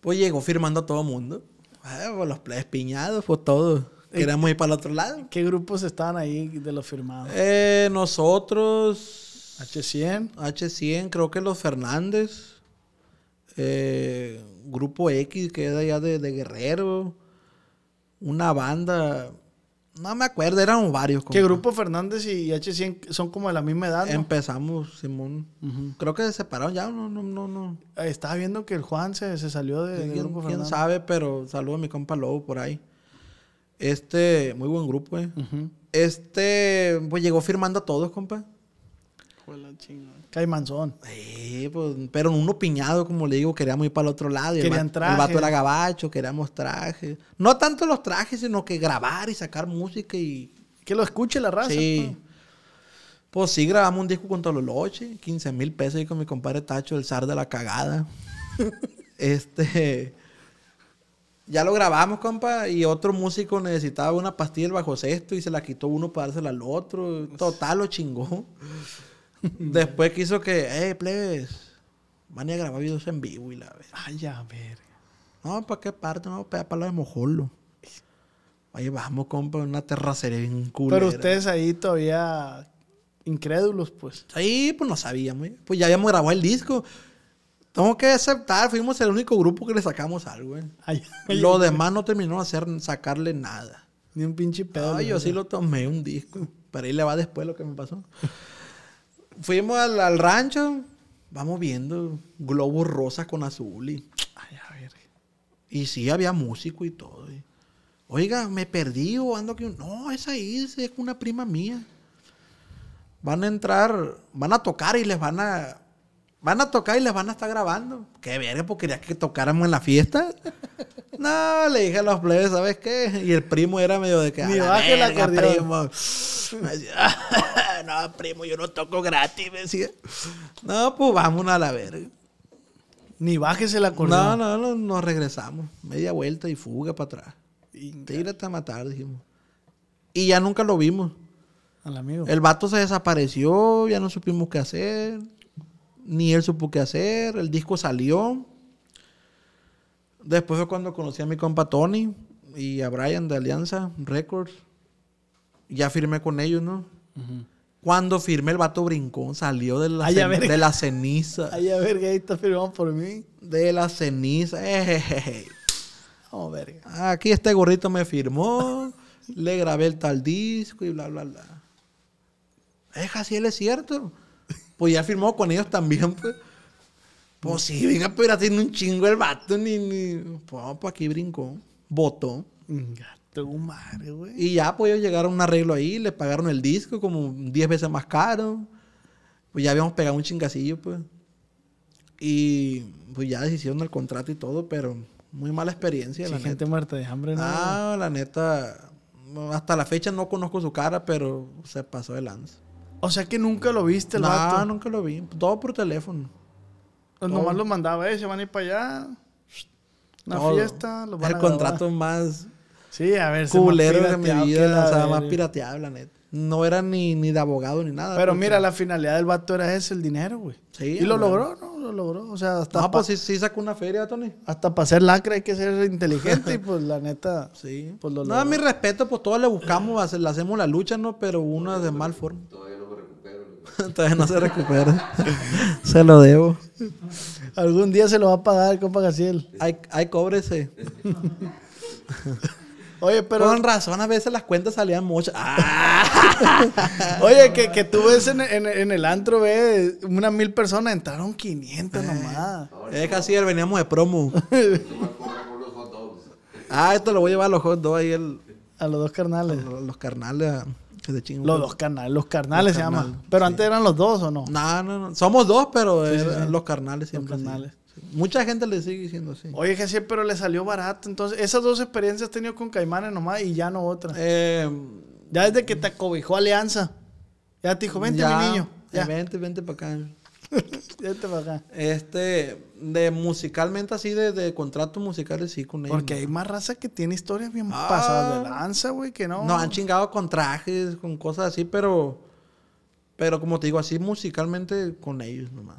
Pues llegó firmando a todo mundo. Ah, pues los play piñados, pues todo queríamos ir para el otro lado. ¿Qué grupos estaban ahí de los firmados? Eh, nosotros. H100. H100, creo que los Fernández. Eh, grupo X, que era allá de, Guerrero. Una banda. No me acuerdo, eran varios. qué Que Grupo Fernández y H100 son como de la misma edad. Empezamos, Simón. Creo que se separaron ya, no, no, no, no. Estaba viendo que el Juan se, salió de, de Grupo Fernández. Quién sabe, pero saludo a mi compa Lobo por ahí. Este, muy buen grupo, eh. Este, pues llegó firmando a todos, compa. Caimanzón. Sí, pues, pero uno piñado, como le digo, queríamos ir para el otro lado. Y Querían el, vato era gabacho, queríamos trajes. No tanto los trajes, sino que grabar y sacar música y. Que lo escuche la raza. Sí. Pues, pues sí, grabamos un disco con Tololoche, 15 mil pesos ahí con mi compadre Tacho, el zar de la cagada. este ya lo grabamos, compa, y otro músico necesitaba una pastilla bajo sexto y se la quitó uno para dársela al otro. Total, lo chingó. Después quiso que, eh, plebes, van a grabar videos en vivo y la verga. Ay, a ver. No, ¿para qué parte? No, para la de mojolo. Oye, vamos, compa, una terracería bien culera. Pero ustedes ahí todavía incrédulos, pues. Ahí, pues no sabíamos. Pues ya habíamos grabado el disco. Tengo que aceptar, fuimos el único grupo que le sacamos algo, Lo demás no terminó de sacarle nada. Ni un pinche pedo. Ay, yo sí lo tomé un disco. Pero ahí le va después lo que me pasó. Fuimos al, rancho, vamos viendo globos rosas con azul y. Ay, a ver. Y sí, había músico y todo. Oiga, me perdí o ando aquí. No, es ahí, es una prima mía. Van a entrar, van a tocar y les van a Van a tocar y les van a estar grabando. Qué verga, porque quería que tocáramos en la fiesta. no, le dije a los plebes, ¿sabes qué? Y el primo era medio de que. Ni bájese la Me primo. no, primo, yo no toco gratis, me decía. No, pues vámonos a la verga. Ni bájese la acordeón. No, no, no, nos regresamos. Media vuelta y fuga para atrás. Tírate a matar, dijimos. Y ya nunca lo vimos. Al amigo. El vato se desapareció, ya no supimos qué hacer ni él supo qué hacer, el disco salió. Después fue cuando conocí a mi compa Tony y a Brian de Alianza Records. Ya firmé con ellos, ¿no? Cuando firmé, el vato brincón, salió de la, de la ceniza. Ay, ahí por mí. De la ceniza. Eh, oh, Aquí este gorrito me firmó, le grabé el tal disco y bla, bla, bla. Es así, él es cierto. Pues ya firmó con ellos también, pues. Pues sí, venga, pero haciendo un chingo el vato, ni. ni... Pues, pues aquí brincó. Votó. Gato, madre, güey. Y ya, pues ellos llegaron a un arreglo ahí, le pagaron el disco como 10 veces más caro. Pues ya habíamos pegado un chingacillo, pues. Y pues ya decidieron el contrato y todo, pero muy mala experiencia, la gente muerta de hambre, ¿no? Ah, la neta. Hasta la fecha no conozco su cara, pero se pasó de lanza. O sea que nunca lo viste, el no, nunca lo vi. Todo por teléfono. Pues nomás lo mandaba, eh, se van a ir para allá. Una fiesta, lo van El a contrato más. Sí, a ver, culero de mi vida, o sea, más pirateado, la neta. No era ni, ni de abogado ni nada. Pero pues, mira, la finalidad del vato era ese, el dinero, güey. Sí, y lo logró, ¿no? Lo logró. O sea, hasta. No, pues sí, sacó una feria, Tony. Hasta para ser lacra hay que ser inteligente y pues la neta. Sí. Pues, no, a mi respeto, pues todos le buscamos, le hacemos la lucha, ¿no? Pero una de mal forma. Entonces no se recupera. se lo debo. Algún día se lo va a pagar, compa Gaciel. Ay, ay cóbrese. Oye, pero. Con razón, a veces las cuentas salían muchas. Ah. Oye, que, que, tú ves en, el antro, ve, unas mil personas, entraron 500 eh. nomás. Es eh, casi veníamos de promo. ah, esto lo voy a llevar a los hot dogs ahí. a los dos carnales. A los, carnales. Los, dos carnales, los carnales se llaman. Pero antes eran los dos o no? No, no, no. Somos dos, pero los carnales siempre. Los Mucha gente le sigue diciendo así. Oye, que sí, pero le salió barato. Entonces, esas dos experiencias he tenido con Caimanes nomás y ya no otra. Eh, ya desde que te acobijó Alianza. Ya te dijo, vente, mi niño. Eh, vente, vente para acá. Este, de musicalmente así, de, de contratos musicales sí con ellos. Porque hay más raza que tiene historias bien ah. pasadas de lanza, güey, que no. No, han chingado con trajes, con cosas así, pero. Pero como te digo, así musicalmente con ellos nomás.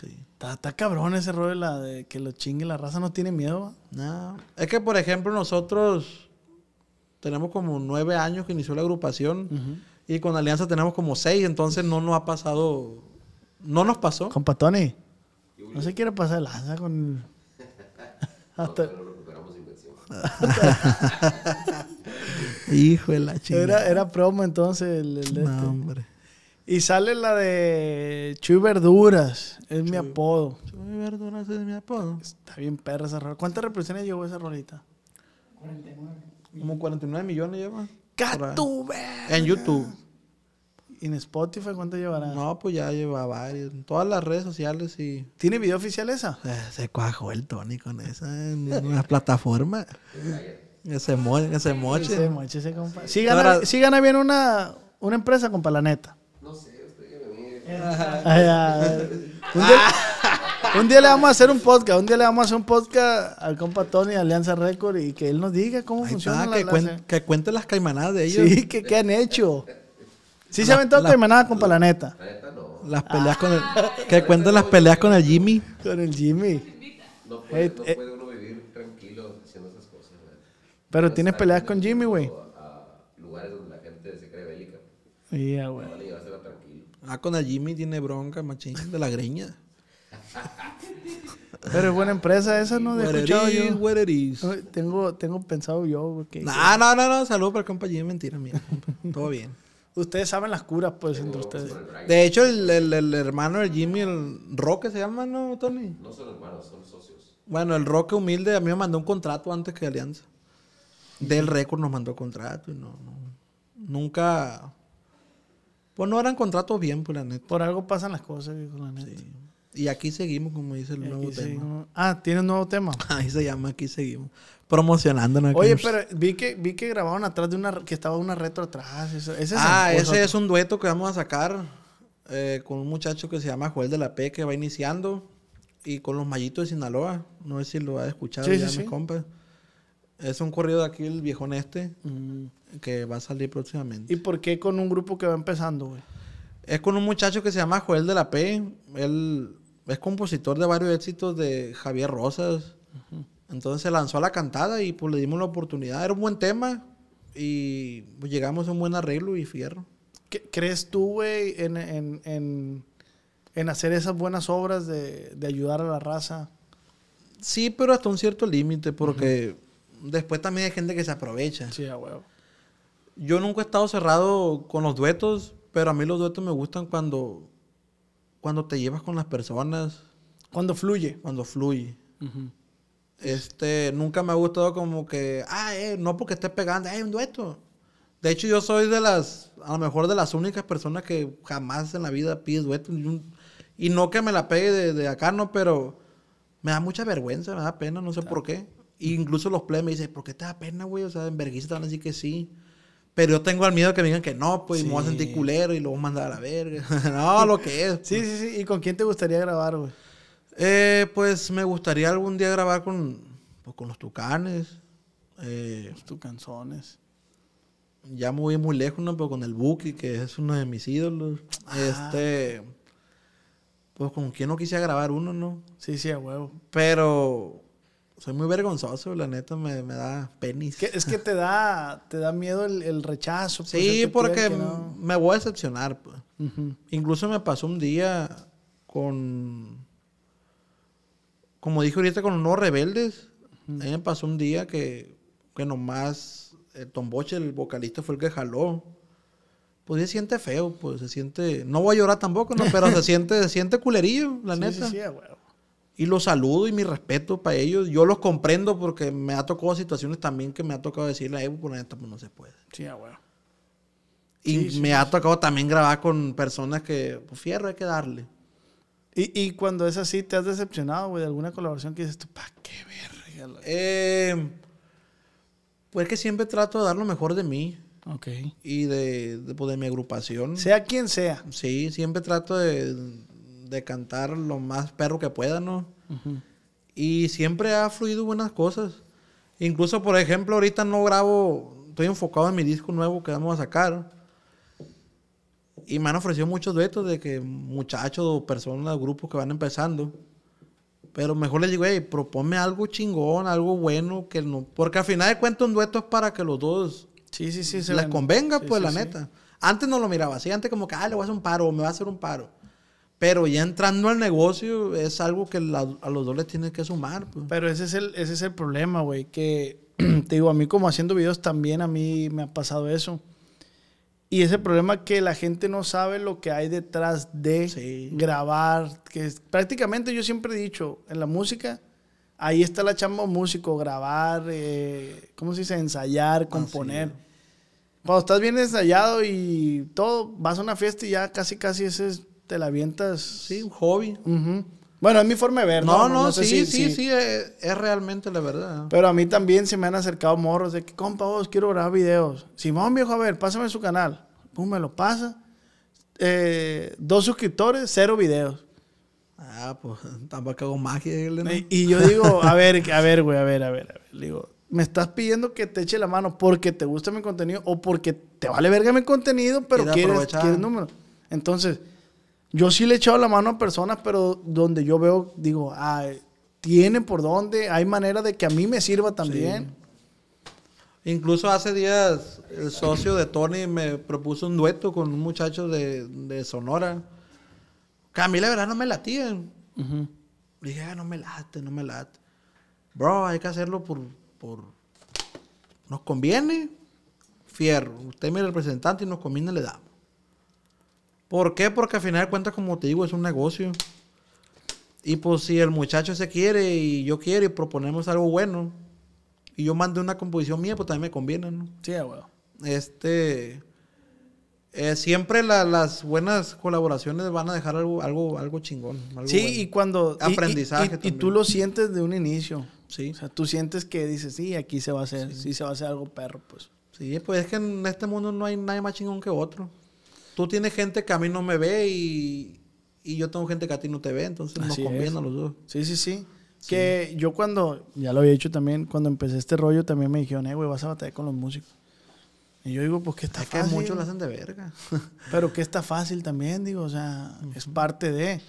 Sí. Está, cabrón ese rollo de, la de que lo chingue la raza, no tiene miedo. No. Es que, por ejemplo, nosotros tenemos como nueve años que inició la agrupación y con Alianza tenemos como seis, entonces no nos ha pasado no nos pasó. ¿Con Patoni? no se quiere pasar asa con... Hasta... Hijo de la chingada. Era, era promo entonces el, de este. no, hombre. Y sale la de Chuy Verduras, es mi apodo. Chuy Verduras es mi apodo. Está bien perra esa rola. ¿Cuántas reproducciones llevó esa rolita? 49. Como 49 millones lleva. tuve? En YouTube en Spotify cuánto llevará? No, pues ya lleva varios. En todas las redes sociales y. ¿Tiene video oficial esa? Eh, se cuajó el Tony con esa en una plataforma. ese, moche. Ese moche, ese compa. Sí, gana, bien una, una empresa, compa, la neta. No sé, usted que un, día, le vamos a hacer un podcast. Un día le vamos a hacer un podcast al compa Tony Alianza Record y que él nos diga cómo funciona. la, que, que cuente las caimanadas de ellos. Sí, que, qué han hecho. Sí, se aventó Caimanada, con la neta. La neta no. Las peleas con el. Ah, que cuentan las peleas con el Jimmy. Con el Jimmy. No puede, no eh, puede uno vivir tranquilo haciendo esas cosas. Pero tienes peleas con Jimmy, güey. A lugares donde la gente se cree bélica. Ya, güey. Ah, con el Jimmy tiene bronca, machín, de la greña. Pero es buena empresa esa, ¿no? De escuchado yo. Tengo, tengo pensado yo. Okay. No, no, no, no. Saludos para el compa Jimmy. Mentira, mira. Todo bien. Ustedes saben las curas, pues, entre ustedes. De hecho, el, el, el hermano de Jimmy, el Roque se llama, ¿no, Tony? No son hermanos, son socios. Bueno, el Roque humilde a mí me mandó un contrato antes que Alianza. Del récord nos mandó contrato y no, Nunca. Pues no eran contratos bien, por pues, la neta. Por algo pasan las cosas, la neta. Y aquí seguimos, como dice el nuevo tema. Ah, tiene un nuevo tema. Ahí se llama Aquí seguimos. Promocionándonos. Oye, pero vi que, vi que grabaron atrás de una. que estaba una retro atrás. ah, ese es un dueto que vamos a sacar eh, con un muchacho que se llama Joel de la P, que va iniciando. Y con los mallitos de Sinaloa. No sé si lo ha escuchado sí, ya, sí, compa. Es un corrido de aquí, el viejo este, mm. que va a salir próximamente. ¿Y por qué con un grupo que va empezando, güey? Es con un muchacho que se llama Joel de la P. Él es compositor de varios éxitos de Javier Rosas. Entonces se lanzó a la cantada y pues le dimos la oportunidad. Era un buen tema y pues, llegamos a un buen arreglo y fierro. ¿Crees tú, güey, en, en, en, en, hacer esas buenas obras de, de, ayudar a la raza? Sí, pero hasta un cierto límite, porque después también hay gente que se aprovecha. Sí, a huevo. Yo nunca he estado cerrado con los duetos, pero a mí los duetos me gustan cuando cuando te llevas con las personas. Cuando fluye. Cuando fluye. Este, nunca me ha gustado como que, ah, eh, no porque esté pegando, eh, un dueto. De hecho, yo soy de las, a lo mejor de las únicas personas que jamás en la vida pides dueto. Y no que me la pegue de, acá, no, pero me da mucha vergüenza, me da pena, no sé por qué. E incluso los plebes me dicen, ¿por qué te da pena, güey? O sea, en vergüenza te van a que sí. Pero yo tengo el miedo que me digan que no, pues, me voy a sentir culero y lo voy a mandar a la verga. no, lo que es. Sí, pues. sí, sí. ¿Y con quién te gustaría grabar, güey? Eh, pues me gustaría algún día grabar con, pues, con los tucanes. Eh, los tucanzones. Ya me voy muy lejos, ¿no? Pero con el Buki, que es uno de mis ídolos. Ah. Este. Pues con quien no quisiera grabar uno, ¿no? Sí, sí, a huevo. Pero soy muy vergonzoso, la neta me, da penis. es que te da, te da miedo el, rechazo. Pues, sí, porque me voy a decepcionar. Pues. Incluso me pasó un día con, como dije ahorita, con unos rebeldes. A mí me pasó un día que, que nomás el Tomboche, el vocalista, fue el que jaló. Pues se siente feo, pues se siente, no voy a llorar tampoco, ¿no? Pero se siente, se siente culerillo, la neta. Sí, sí, güey y los saludo y mi respeto para ellos. Yo los comprendo porque me ha tocado situaciones también que me ha tocado decirle a Evo, por no se puede. Sí, abuelo. Ah, y me ha tocado también grabar con personas que, pues fierro, hay que darle. Y, cuando es así, ¿te has decepcionado, güey, de alguna colaboración que dices tú, pa' qué verga? Eh, pues que siempre trato de dar lo mejor de mí. Ok. Y de, de pues, mi agrupación. Sea quien sea. Sí, siempre trato de de cantar lo más perro que pueda, ¿no? Y siempre ha fluido buenas cosas. Incluso, por ejemplo, ahorita no grabo, estoy enfocado en mi disco nuevo que vamos a sacar. Y me han ofrecido muchos duetos de que muchachos o personas, grupos que van empezando. Pero mejor les digo, hey, propónme algo chingón, algo bueno, que no. Porque al final de cuentas un dueto es para que los dos sí, sí, sí, se les convenga, pues la neta. Antes no lo miraba así, antes como que, ah, le voy a hacer un paro, o me va a hacer un paro. Pero ya entrando al negocio es algo que a los dos les tiene que sumar. Pues. Pero ese es el, ese es el problema, güey. Que te digo, a mí como haciendo videos también a mí me ha pasado eso. Y ese problema que la gente no sabe lo que hay detrás de grabar. Que prácticamente yo siempre he dicho, en la música, ahí está la chamba músico, grabar, eh, ¿cómo se dice? Ensayar, ah, componer. Cuando estás bien ensayado y todo, vas a una fiesta y ya casi casi ese es te la avientas, sí, un hobby. Bueno, es mi forma de ver. No, no, sí, sí, sí, es, realmente la verdad. Pero a mí también se me han acercado morros de que, compa, vos quiero grabar videos. Simón, viejo, a ver, pásame su canal. Pum, me lo pasa. Eh, dos suscriptores, cero videos. Ah, pues tampoco hago magia. Y, yo digo, a ver, a ver, güey, a ver, a ver, a ver. digo, me estás pidiendo que te eche la mano porque te gusta mi contenido o porque te vale verga mi contenido, pero quieres, quieres números. Entonces, yo sí le he echado la mano a personas, pero donde yo veo, digo, tiene por dónde, hay manera de que a mí me sirva también. Incluso hace días el socio de Tony me propuso un dueto con un muchacho de, Sonora. Que a mí la verdad no me latían. Dije, ah, no me late, no me late. Bro, hay que hacerlo por... por... Nos conviene, fierro. Usted es mi representante y nos conviene, le damos. ¿Por qué? Porque al final cuenta como te digo, es un negocio. Y pues si el muchacho se quiere y yo quiero y proponemos algo bueno, y yo mando una composición mía, pues también me conviene, ¿no? Sí, Este... Eh, siempre las buenas colaboraciones van a dejar algo, algo, algo chingón. sí, y cuando... Aprendizaje. Y, tú lo sientes de un inicio. Sí. O sea, tú sientes que dices, sí, aquí se va a hacer, sí se va a hacer algo perro, pues. Sí, pues es que en este mundo no hay nadie más chingón que otro tú tienes gente que a mí no me ve y, yo tengo gente que a ti no te ve, entonces nos conviene a los dos. Sí, sí, sí. Que yo cuando, ya lo había dicho también, cuando empecé este rollo también me dijeron, eh, güey, vas a batallar con los músicos. Y yo digo, pues que está es que muchos lo hacen de verga. Pero que está fácil también, digo, o sea, es parte de.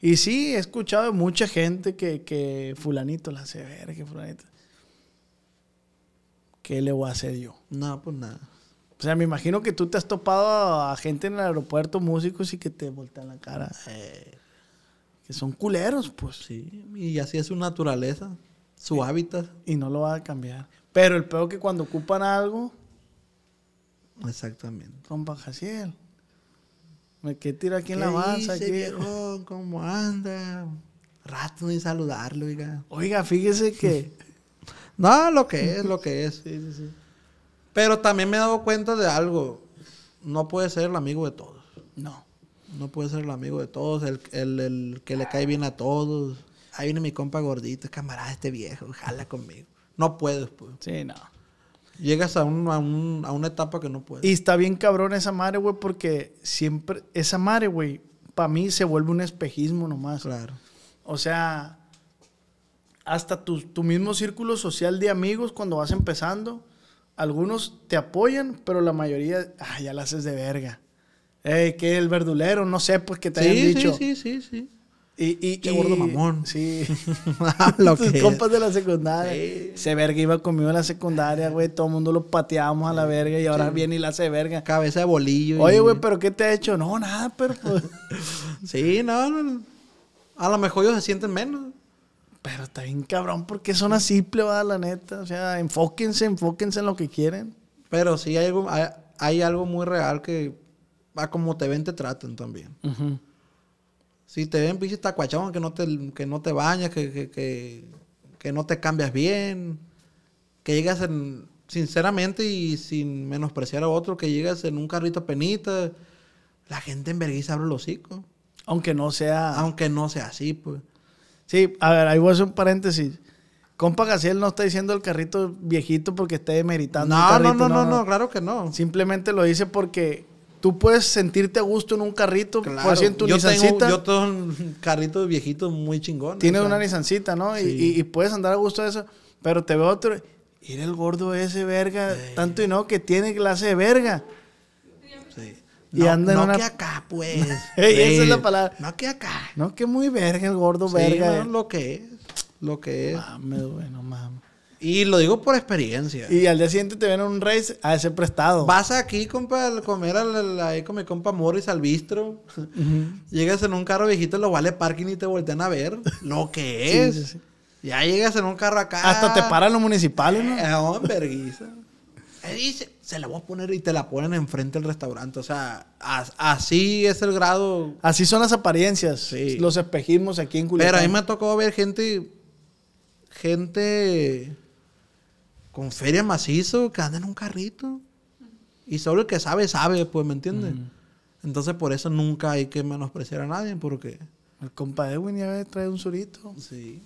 Y sí, he escuchado de mucha gente que, que fulanito la hace verga, fulanito. ¿Qué le voy a hacer yo? No, pues nada. O sea, me imagino que tú te has topado a gente en el aeropuerto, músicos, y que te voltean la cara. que son culeros, pues. Sí, y así es su naturaleza, su hábitat. Y no lo va a cambiar. Pero el peor que cuando ocupan algo. Exactamente. Con pajaciel. Me quedé tira aquí en la base. viejo? ¿Cómo anda? Rato sin saludarlo, oiga. Oiga, fíjese que. no, lo que es, lo que es. Sí, sí, sí. Pero también me he dado cuenta de algo. No puede ser el amigo de todos. No. No puedes ser el amigo de todos, el, que le cae bien a todos. Ahí viene mi compa gordito, camarada este viejo, jala conmigo. No puedes, pues. Sí, no. Llegas a, un, a, una etapa que no puedes. Y está bien cabrón esa madre, güey, porque siempre, esa madre, güey, para mí se vuelve un espejismo nomás. Claro. O sea, hasta tu, tu mismo círculo social de amigos cuando vas empezando, algunos te apoyan, pero la mayoría, ya la haces de verga. Ey, que el verdulero, no sé, pues que te sí, dicho. Sí, sí, sí, sí. Y, Qué gordo mamón. Sí. Ah, lo Tus compas de la secundaria. Se verga iba conmigo en la secundaria, güey. Todo el mundo lo pateábamos a la verga y ahora viene y la hace verga. Cabeza de bolillo. Oye, güey, ¿pero qué te ha hecho? No, nada, pero pues". sí, no, no. A lo mejor ellos se sienten menos. Pero está bien cabrón, porque son así plebada, la neta. O sea, enfóquense, enfóquense en lo que quieren. Pero sí hay algo, hay, algo muy real que va como te ven te tratan también. Si te ven pinche tacuachón, que no te, que no te bañas, que, no te cambias bien, que llegas en, sinceramente y sin menospreciar a otro, que llegas en un carrito penita, la gente en vergüenza abre los hocicos. Aunque no sea... Aunque no sea así, pues. Sí, a ver, ahí voy a hacer un paréntesis. Compa Gaciel no está diciendo el carrito viejito porque esté demeritando. No, no, no, no, no, claro que no. Simplemente lo dice porque tú puedes sentirte a gusto en un carrito, claro. yo Tengo, yo un carrito viejito muy chingón. Tienes una Nissancita, ¿no? Y, puedes andar a gusto de eso, pero te veo otro. Era el gordo ese, verga, tanto y no que tiene clase de verga. Sí. Y no, que acá, pues. Esa es la palabra. No que acá. No que muy verga, el gordo verga. Eh. lo que es. Lo que es. Mame, bueno, mames. Y lo digo por experiencia. Y al día siguiente te ven un race a ese prestado. Vas aquí, compa, a comer ahí con mi compa Morris al bistro. Llegas en un carro viejito, lo vale parking y te voltean a ver. Lo que es. Ya llegas en un carro acá. Hasta te paran los municipales, ¿no? Eh, no, dice, se la voy a poner y te la ponen enfrente del restaurante. O sea, así es el grado. Así son las apariencias, sí. los espejismos aquí en Culiacán. Pero a mí me ha tocado ver gente, gente con feria macizo que anda en un carrito. Y solo el que sabe, sabe, pues, ¿me entiendes? Entonces, por eso nunca hay que menospreciar a nadie, porque... El compa de ya trae un surito. Sí.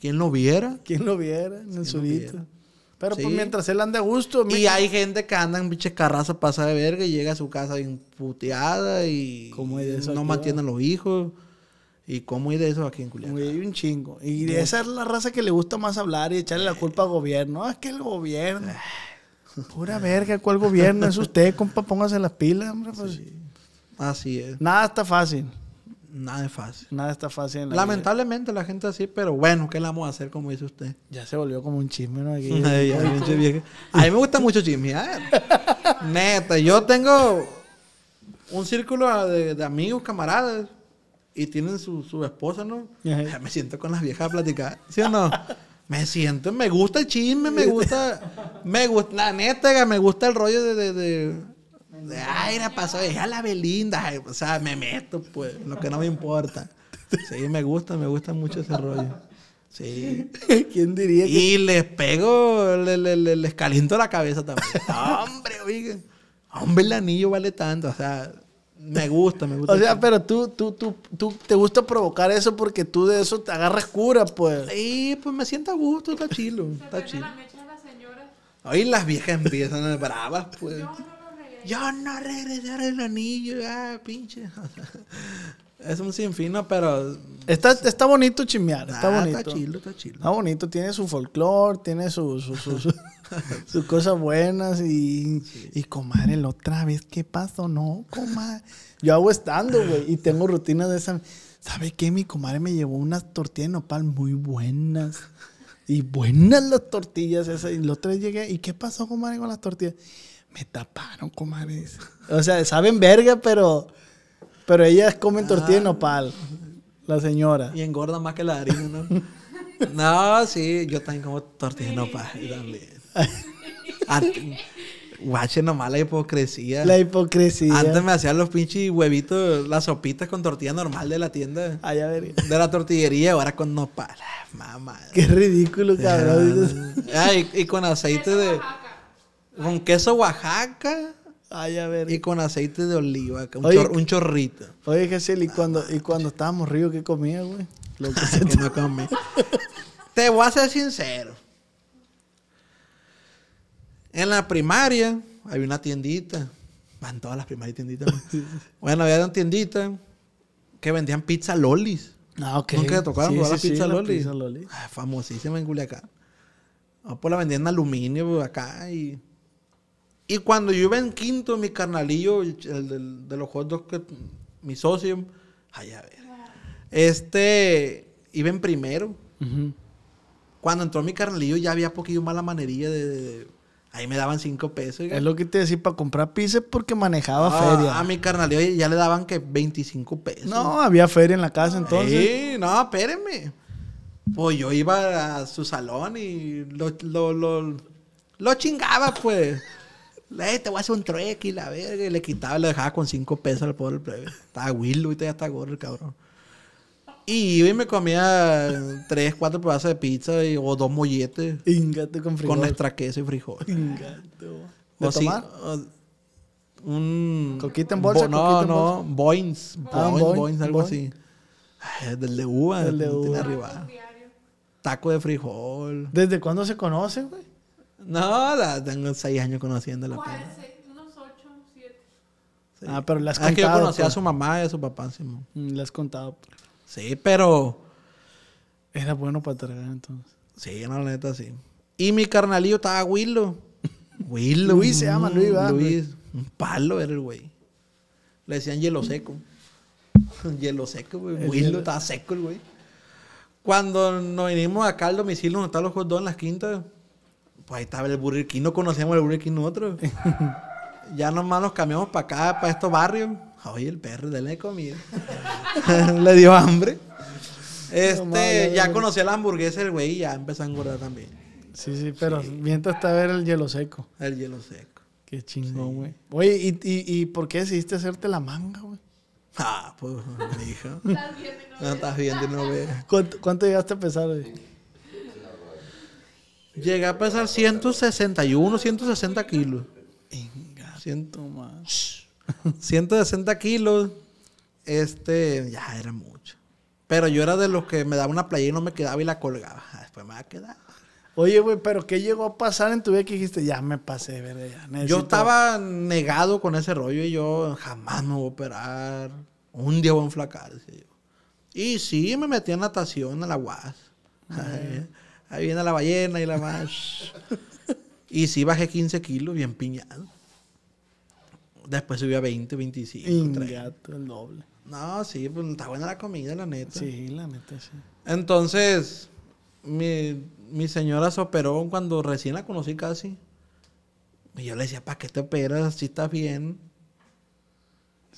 ¿Quién lo viera? ¿Quién lo viera en el surito? Pero pues mientras él anda a gusto. Y hay gente que anda en pinche carraza pasada de verga y llega a su casa bien y ¿Cómo no mantiene a los hijos. ¿Y cómo hay de eso aquí en Culiacán? Hay un chingo. Y esa es la raza que le gusta más hablar y echarle la culpa al gobierno. Ah, es que el gobierno. Pura verga, ¿cuál gobierno es usted, compa? Póngase las pilas, hombre. Pues. Así es. Nada está fácil. Nada es fácil. Nada está fácil. Lamentablemente la gente así, pero bueno, ¿qué le vamos a hacer como dice usted? Ya se volvió como un chisme, ¿no? a mí me gusta mucho chismear. ¿eh? Neta, yo tengo un círculo de, amigos, camaradas, y tienen su, esposa, ¿no? Ya Me siento con las viejas a platicar, ¿sí o no? me siento, me gusta el chisme, me gusta, me gusta, la neta, me gusta el rollo de Ay, era pasó, dije, a la Belinda. O sea, me meto, pues, lo que no me importa. Sí, me gusta, me gusta mucho ese rollo. Sí. ¿Quién diría Y les pego, le, les caliento la cabeza también. ¡Hombre, oiga. ¡Hombre, el anillo vale tanto! O sea, me gusta, me gusta. O sea, pero tú, tú, tú, tú, te gusta provocar eso porque tú de eso te agarras cura, pues. Sí, pues me siento a gusto, está chilo. Está chilo. Hoy las viejas empiezan a ser bravas, pues yo no regresaré el anillo, ah, pinche. Es un sinfino, pero. Está, bonito chimear. Está ah, bonito. Está chido está chido Está bonito. Tiene su folclore, tiene sus Sus cosas buenas. Y, y comadre, la otra vez, ¿qué pasó? No, comadre. Yo hago estando, güey. Y tengo rutinas de esa ¿Sabe qué? Mi comadre me llevó unas tortillas de nopal muy buenas. Y buenas las tortillas esas. Y la otra llegué. ¿Y qué pasó, comadre, con las tortillas? me taparon, eso. O sea, saben verga, pero, pero ellas comen ah. tortilla de nopal, la señora. Y engorda más que la harina, ¿no? no, sí, yo también como tortilla de nopal también. Guache, nomás la hipocresía. La hipocresía. Antes me hacían los pinches huevitos, las sopitas con tortilla normal de la tienda. Allá De la tortillería, ahora con nopal. Ah, mamá. Qué ridículo, cabrón. Ah, y con aceite de. Con queso Oaxaca. a ver. Y con aceite de oliva, un, chorrito. Oye, Gessel, ¿y cuando, y cuando estábamos ríos, ¿qué comía, güey? Lo que se te... comía. Te voy a ser sincero. En la primaria había una tiendita. Van todas las primarias tienditas. bueno, había una tiendita que vendían pizza lolis. Ah, ok. Nunca te tocaron la pizza lolis. pizza lolis. Ah, famosísima en Culiacán. pues la vendían en aluminio acá y y cuando yo iba en quinto, mi carnalillo, el, de los juegos que, mi socio, ay, a ver, este, iba en primero. Cuando entró mi carnalillo ya había poquito mala manería de, Ahí me daban cinco pesos. Es lo que te decía, para comprar pizza porque manejaba ah, feria. A mi carnalillo ya le daban que 25 pesos. No, había feria en la casa entonces. Sí, no, espérenme. Pues yo iba a su salón y lo, lo, lo, lo chingaba, pues. Le, te voy a hacer un trueque y la verga. Y le quitaba, y le dejaba con cinco pesos al pobre Estaba Willow y ya está gordo el cabrón. Y iba y me comía tres, cuatro pedazos de pizza y, o dos molletes. Ingate con frijol. Con extra queso y frijol. Ingate. ¿De o tomar? Sí, un... ¿Coquita en bolsa? Bo, no, no. Boins. Ah, boins, algo así. del de uva. Del de uva. arriba. Taco de frijol. ¿Desde cuándo se conoce, güey? No, la, tengo seis años conociéndola. ¿Cuál? Seis, unos ocho, siete. Ah, pero las has contado. Ah, es que yo conocía a pues. su mamá y a su papá, Simón. Sí, mm, has contado. Pues. Sí, pero... Era bueno para tragar entonces. Sí, no, la neta, sí. Y mi carnalillo estaba Willow. Willow. Luis se llama Luis, mm, ¿verdad? Luis. Un palo era el güey. Le decían hielo seco. hielo seco, güey. Willow estaba seco el güey. Cuando nos vinimos acá al domicilio, nos están los dos en las quintas pues ahí estaba el Burger no conocíamos el Burger nosotros. ya nomás nos cambiamos para acá, para estos barrios. Oye, el perro, denle comida. Le dio hambre. Este, ya conocí la hamburguesa el güey y ya empezó a engordar también. Sí, sí, pero mientras estaba el hielo seco. El hielo seco. Qué chingón, güey. Oye, ¿y, por qué decidiste hacerte la manga, güey? Ah, pues, mi hija. no estás bien de no ver. ¿Cuánto, llegaste a pesar, güey? Llegué a pesar 161, 160 kilos. Venga, siento más. 160 kilos. Este, ya era mucho. Pero yo era de los que me daba una playa y no me quedaba y la colgaba. Ah, después me va a quedar. Oye, güey, pero ¿qué llegó a pasar en tu vida que dijiste, ya me pasé, Yo estaba negado con ese rollo y yo jamás me voy a operar. Un día voy a enflacar, Y sí, me metí en natación a la UAS. Ahí viene la ballena y la más. y sí bajé 15 kilos, bien piñado. Después subí a 20, 25. 30. el doble. No, sí, pues está buena la comida, la neta. Sí, la neta, sí. Entonces, mi, mi señora se operó cuando recién la conocí casi. Y yo le decía, ¿para qué te operas? Si estás bien.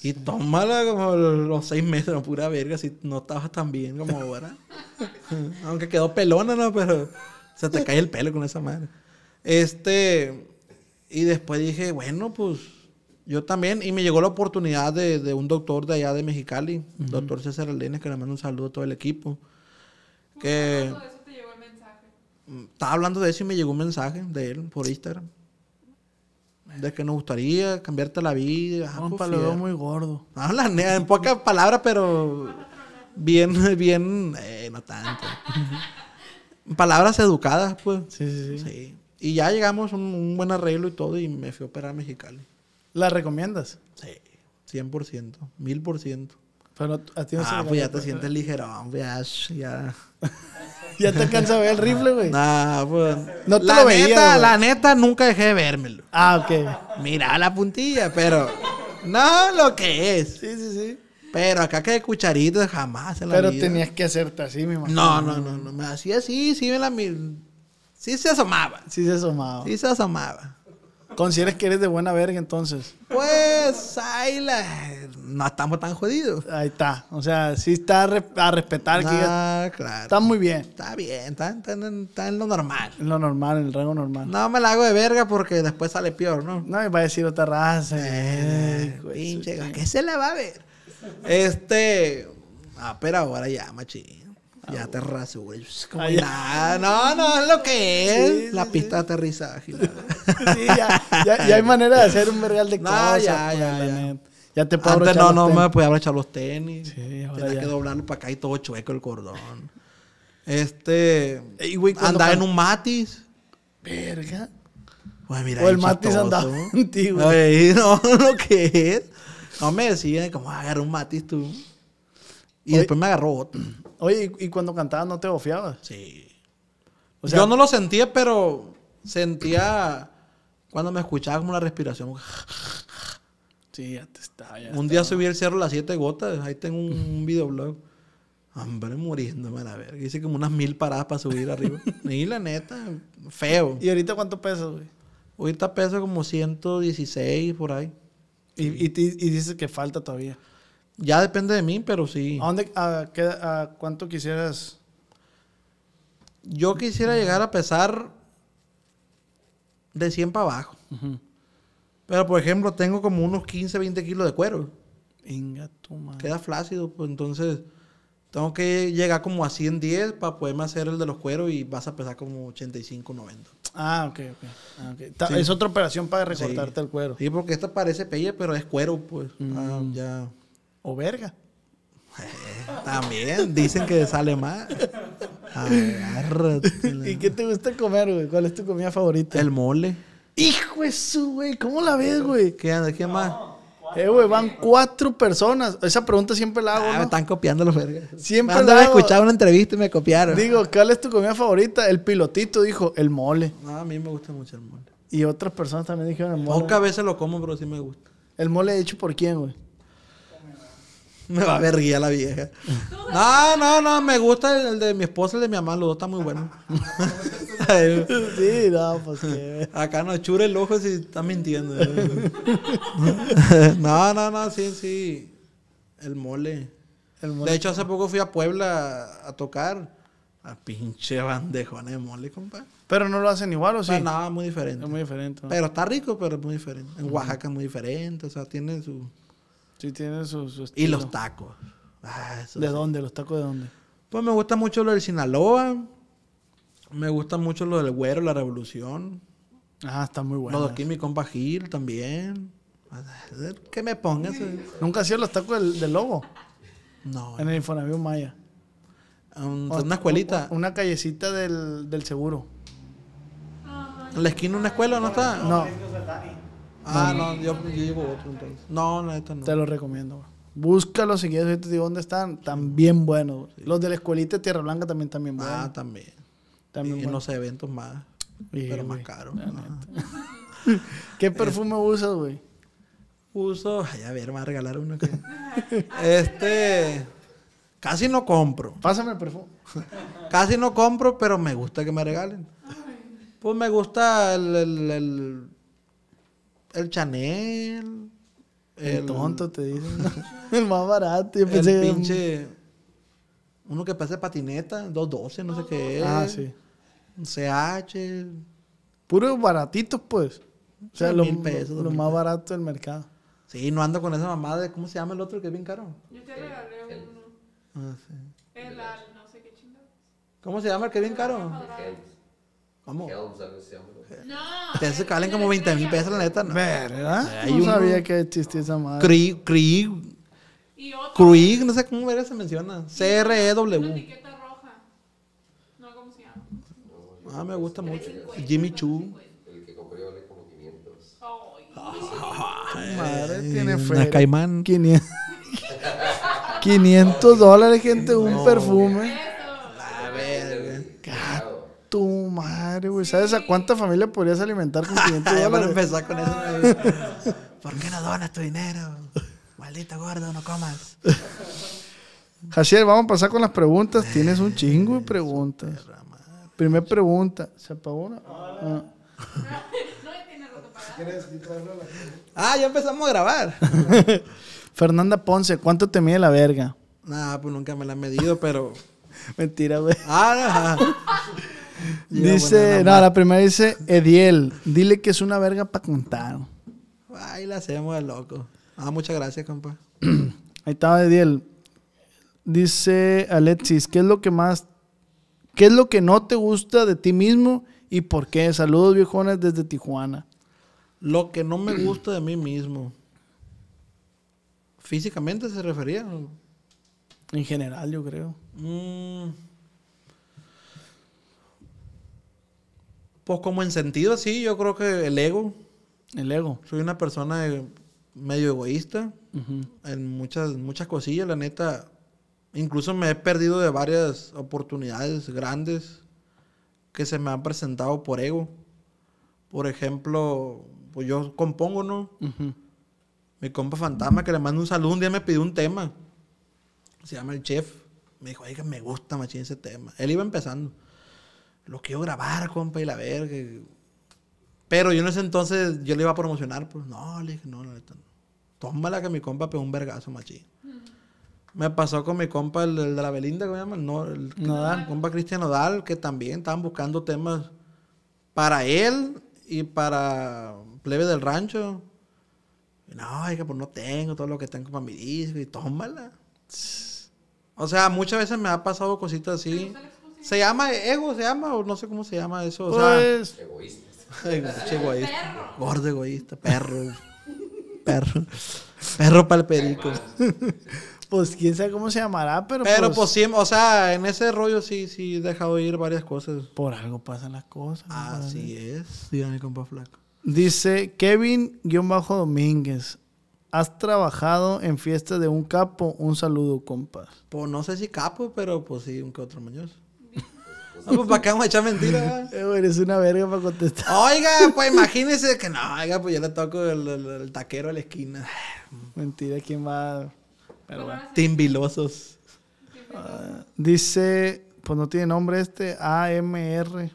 Y tómala como los seis meses, no, pura verga, si no estabas tan bien como ahora. Aunque quedó pelona, ¿no? Pero se te cae el pelo con esa madre. Este, y después dije, bueno, pues yo también. Y me llegó la oportunidad de, de un doctor de allá de Mexicali, doctor César Aldenes, que le mando un saludo a todo el equipo. Que... Mm, estaba hablando de eso y me llegó un mensaje de él por Instagram. De que nos gustaría cambiarte la vida. un pues, palo ¿eh? muy gordo. habla en pocas palabras, pero bien, bien, eh, no tanto. palabras educadas, pues. Sí, sí, sí. Y ya llegamos, un, un, buen arreglo y todo, y me fui a operar a Mexicali. ¿La recomiendas? Sí, 100%, 1000%. Ah pues, ah, pues ya te sientes ligero ya. Ya, ya te cansa ver el rifle, güey. No, pues. No te la lo veía, neta, La neta, nunca dejé de vérmelo. Ah, ok. Mira la puntilla, pero. No lo que es. Sí, sí, sí. Pero acá que de cucharito jamás se la Pero tenías que hacerte así, mi mamá. No, no, no, no. Me hacía así, sí me la. Sí se asomaba. Sí se asomaba. Sí se asomaba consideres que eres de buena verga entonces? Pues, ahí la... No estamos tan jodidos. Ahí está. O sea, sí está a respetar. Ah, claro. Está muy bien. Está bien, está, en, lo normal. En lo normal, en el rango normal. No me la hago de verga porque después sale peor, ¿no? No, me va a decir otra raza. Eh, pinche, ¿qué se la va a ver? Este... Ah, pero ahora ya, machín ya ah, te güey. Pues, como, No, no, es lo que es. la pista de aterrizaje. ya, ya, ya, hay manera de hacer un real de cosas. Pues, ya, ya, ya. te puedo Antes no, no me podía abrochar los tenis. Sí, ahora Tenía que doblarlo para acá y todo chueco el cordón. Este. Ey, güey, andaba en un matiz. Verga. o el matiz andaba en ti, güey. Oye, no, lo que es. No me decían, como ah, agarra un matiz tú. Y después me agarró otro. Oye, ¿y, cuando cantabas no te bofiabas? Sí. Yo no lo sentía, pero sentía cuando me escuchaba como la respiración. Sí, ya te está. un día subí el cerro las siete gotas. Ahí tengo un, videoblog. Hombre, muriéndome a la verga. Hice como unas mil paradas para subir arriba. Ni la neta, feo. ¿Y ahorita cuánto pesas, güey? Ahorita peso como 116 por ahí. ¿Y, y, y dices que falta todavía. Ya depende de mí, pero sí. ¿A, cuánto quisieras? Yo quisiera llegar a pesar de 100 para abajo. Pero, por ejemplo, tengo como unos 15, 20 kilos de cuero. Venga, tu madre. Queda flácido, pues entonces tengo que llegar como a 110 para poderme hacer el de los cueros y vas a pesar como 85, 90. Ah, ok, ok. Ah, es otra operación para recortarte el cuero. Sí, porque esto parece pelle, pero es cuero, pues. Ah, mm. ya. O verga. Eh, también dicen que sale más. ¿Y qué te gusta comer, güey? ¿Cuál es tu comida favorita? El mole. Hijo de su, güey. ¿Cómo la ves, güey? ¿Qué anda? ¿Qué más? Eh, güey, van cuatro personas. Esa pregunta siempre la hago. Ah, me están copiando los vergas. Siempre Andaba la escuchado una entrevista y me copiaron. Digo, ¿cuál es tu comida favorita? El pilotito dijo, el mole. No, a mí me gusta mucho el mole. Y otras personas también dijeron el mole. Pocas veces lo como, pero sí me gusta. ¿El mole hecho por quién, güey? Me va a ver guía la vieja. No, no, no, me gusta el, de mi esposa, el de mi mamá, los dos están muy buenos. sí, no, pues Acá no chure el ojo si está mintiendo. no, no, no, sí, sí. El mole. De hecho, hace poco fui a Puebla a tocar. A pinche bandejones de mole, compa. Pero no lo hacen igual, ¿o sí? Pues nada no, muy diferente. muy diferente. Pero está rico, pero es muy diferente. En Oaxaca es muy diferente, o sea, tiene su... Sí, tiene su, Y los tacos. Ah, ¿De dónde? ¿Los tacos de dónde? Pues me gusta mucho lo del Sinaloa. Me gusta mucho lo del Güero, la Revolución. Ah, está muy bueno. Los aquí, mi compa Gil también. ¿Qué me pongas. ¿Nunca sido los tacos del, lobo? No. En el Infonavio Maya. una escuelita. una callecita del, seguro. En la esquina de una escuela, ¿no está? No. Ah, no, yo, llevo otro entonces. No, no, neta no. Te lo recomiendo, güey. Búscalo, si quieres, dónde están. también buenos. Los de la escuelita de Tierra Blanca también también ah, buenos. Ah, también. También y eventos más, pero más caros. ¿Qué perfume usas, güey? Uso, ay, a ver, me va a regalar uno este, casi no compro. Pásame el perfume. Casi no compro, pero me gusta que me regalen. Pues me gusta el el Chanel. El, tonto, te dicen. el más barato. el pinche. Uno que pasa patineta, 212, no sé qué ah, es. Ah, sí. CH. Puros baratitos, pues. O sea, lo, más barato del mercado. Sí, no ando con esa mamada de cómo se llama el otro que es bien caro. Yo te regalé uno. Ah, sí. El al no sé qué chingados. ¿Cómo se llama el que es bien caro? El Vamos. No. Ese eh, calen como 20 mil pesos, la neta. No. ¿Verdad? no sabía que existía esa madre. Y creí. Krieg, no sé cómo ver se menciona. CREW. Una etiqueta roja. No, ¿cómo se llama? Ah, me gusta mucho. Jimmy Chu. El que compré vale como 500. Ay, madre, tiene fe. Una caimán. 500. 500 dólares, gente, un perfume madre, güey. ¿Sabes a cuánta familia podrías alimentar con 500 dólares? ya van a empezar con eso. ¿Por qué no donas tu dinero? Maldito gordo, no comas. Jaciel, vamos a pasar con las preguntas. Tienes un chingo de eh, preguntas. Primera pregunta. ¿Se apagó una? Ah. Ah, ah ya empezamos a grabar. Fernanda Ponce, ¿cuánto te mide la verga? Nah, pues nunca me la he medido, pero. Mentira, güey. Ah, no. dice, no, la primera dice Ediel, dile que es una verga para contar. Ay, la hacemos de loco. Ah, muchas gracias, compa. Ahí estaba Ediel. Dice Alexis, ¿qué es lo que más, qué es lo que no te gusta de ti mismo y por qué? Saludos viejones desde Tijuana. Lo que no me gusta de mí mismo. Físicamente se refería. En general, yo creo. Mmm Pues, como en sentido así, yo creo que el ego. El ego. Soy una persona medio egoísta. En muchas, muchas cosillas, la neta. Incluso me he perdido de varias oportunidades grandes que se me han presentado por ego. Por ejemplo, pues yo compongo, ¿no? Mi compa fantasma que le mando un saludo, un día me pidió un tema. Se llama El Chef. Me dijo, oiga, me gusta machín ese tema. Él iba empezando lo quiero grabar, compa, y la verga. Pero yo en ese entonces, yo le iba a promocionar, pues no, le dije, no, no, no. Tómala que mi compa pegó un vergazo, machín. Me pasó con mi compa, el, de la Belinda, ¿cómo se llama? No, el compa Cristian Nodal, que también estaban buscando temas para él y para Plebe del Rancho. no, es que pues no tengo todo lo que tengo para mi disco y tómala. O sea, muchas veces me ha pasado cositas así. Se llama ego, se llama, o no sé cómo se llama eso. Pues... O egoísta. egoísta. Perro. Gordo egoísta, perro. perro. Perro el perico. pues quién sabe cómo se llamará, pero. Pero pues, pues, sí, o sea, en ese rollo sí, sí he dejado ir varias cosas. Por algo pasan las cosas. Así es, dígame, compa flaco. Dice Kevin-Domínguez. ¿Has trabajado en fiesta de un capo? Un saludo, compas. Pues no sé si capo, pero pues sí, un que otro mañoso. No, ah, pues para qué vamos a echar mentiras, eh, Eres una verga para contestar. Oiga, pues imagínese que no, oiga, pues yo le toco el, taquero a la esquina. Mentira, ¿quién va? Pero bueno. Timbilosos. Ah, dice, pues no tiene nombre este, AMR.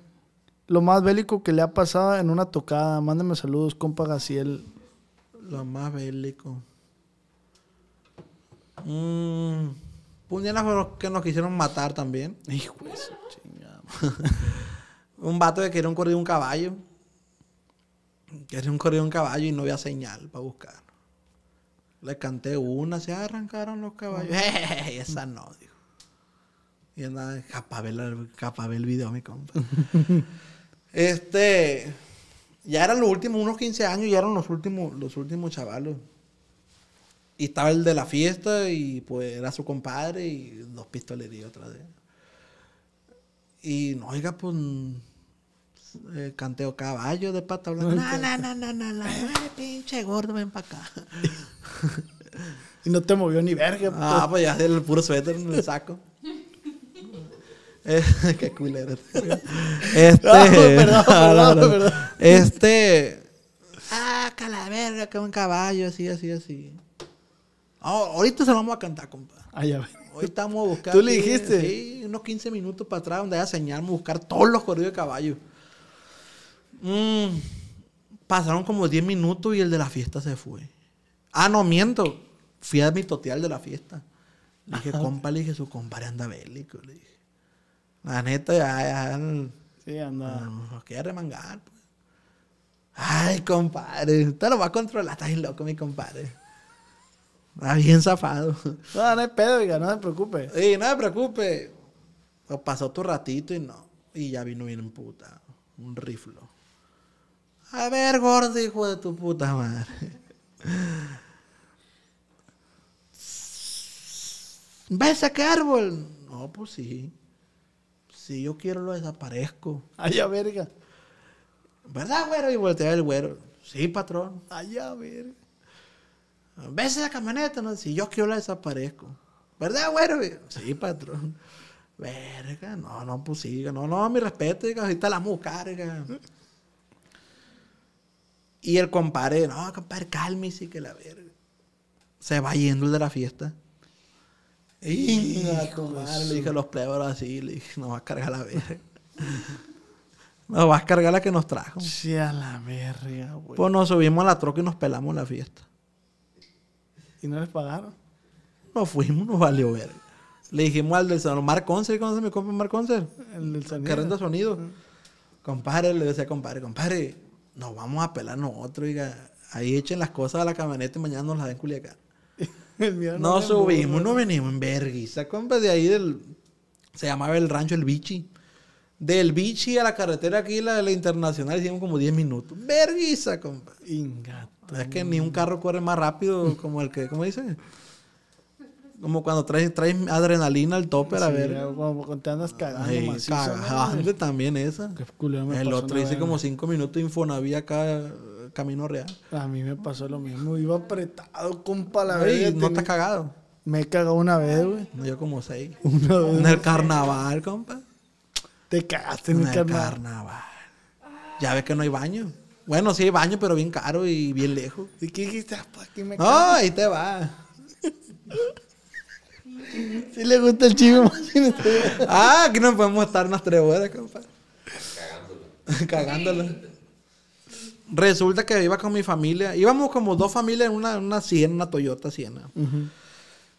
Lo más bélico que le ha pasado en una tocada. Mándeme saludos, compa Gaciel. Lo más bélico. Mmm. fue los que nos quisieron matar también. Hijo eso, un vato que era un corrido de un caballo. Quería un corrido de un caballo y no había señal para buscar. Le canté una, se ah, arrancaron los caballos. Esa no, digo. Y andaba, capaz de ver el video, mi compa. este, ya eran los últimos, unos 15 años, ya eran los últimos, los últimos chavalos. Y estaba el de la fiesta y pues era su compadre y dos pistolerías otra vez. Y, oiga, pues, mm, eh, canteo caballo de pata blanca. No, no, no, no, no, no, pinche gordo, ven para acá. y no te movió ni verga. Ah, pues ya el puro suéter en el saco. Eh, qué culero. Este. perdón, perdón, Este. Ah, calaverga, que un caballo, así, así, así. Oh, ahorita se lo vamos a cantar, compa. Ah, ya Hoy estamos buscando ¿Tú le dijiste? Sí, unos 15 minutos para atrás, donde a señalarme buscar todos los corridos de caballo. Mm, pasaron como 10 minutos y el de la fiesta se fue. Ah, no miento. Fui a mi total de la fiesta. Le dije, ah, compa, le dije, su compadre anda bélico. Le dije, la neta, ya, sí, anda. Ah, Nos remangar. Pues. Ay, compadre, usted lo va a controlar, está bien loco, mi compadre. Está bien zafado. No, no hay pedo, diga, no se preocupe. Sí, no se preocupe. pasó tu ratito y no. Y ya vino bien puta. Un riflo. A ver, gordo, hijo de tu puta madre. ¿Ves a qué árbol? No, pues sí. Si yo quiero lo desaparezco. Allá, a verga. ¿Verdad, güero? Y voltea el güero. Sí, patrón. Allá, verga. ¿Ves esa camioneta? No? Si yo quiero la desaparezco. ¿Verdad, güero? Sí, patrón. Verga, no, no, pues sí, no, no, mi respeto, diga, está la carga. Y el compadre, no, compadre, cálmese, que la verga. Se va yendo el de la fiesta. Y le dije a los plebos así, le dije, nos va a cargar la verga. nos va a cargar la que nos trajo. Sí, a la verga, güey. Pues nos subimos a la troca y nos pelamos la fiesta no les pagaron. no fuimos, no valió ver. Le dijimos al del sonido, Mark se ¿conoce mi compa Mark El del sonido. Que sonido. Compadre, le decía, compadre, compadre, nos vamos a pelar nosotros, diga. Ahí echen las cosas a la camioneta y mañana nos las den Culiacán. no, subimos, no venimos en vergüenza. Compa, de ahí del... Se llamaba el rancho El Bichi. Del bichi a la carretera aquí, la, la internacional, hicimos como 10 minutos. Vergüenza, compa. Ingato. Es que ni un carro corre más rápido como el que, ¿cómo dice? Como cuando traes, traes adrenalina al tope, a ver. Como cuando te andas cagando. Ay, cagando también esa. Qué culo, me el otro hice como 5 minutos Infonavía acá, Camino Real. A mí me pasó lo mismo. Iba apretado, compa, la verdad, No estás cagado. Me he cagado una vez, güey. Yo como 6, Una En el carnaval, compa. Te cagaste en, el carnaval. carnaval. Ya ve que no hay baño. Bueno, sí hay baño, pero bien caro y bien lejos. ¿Y qué dijiste? Ah, pues, aquí me cago. No, ahí te va. Si le gusta el chivo, imagínate. Ah, aquí no podemos estar unas tres horas, compadre. Cagándolo. Cagándolo. Resulta que iba con mi familia. Íbamos como dos familias en una, una Siena, una Toyota Siena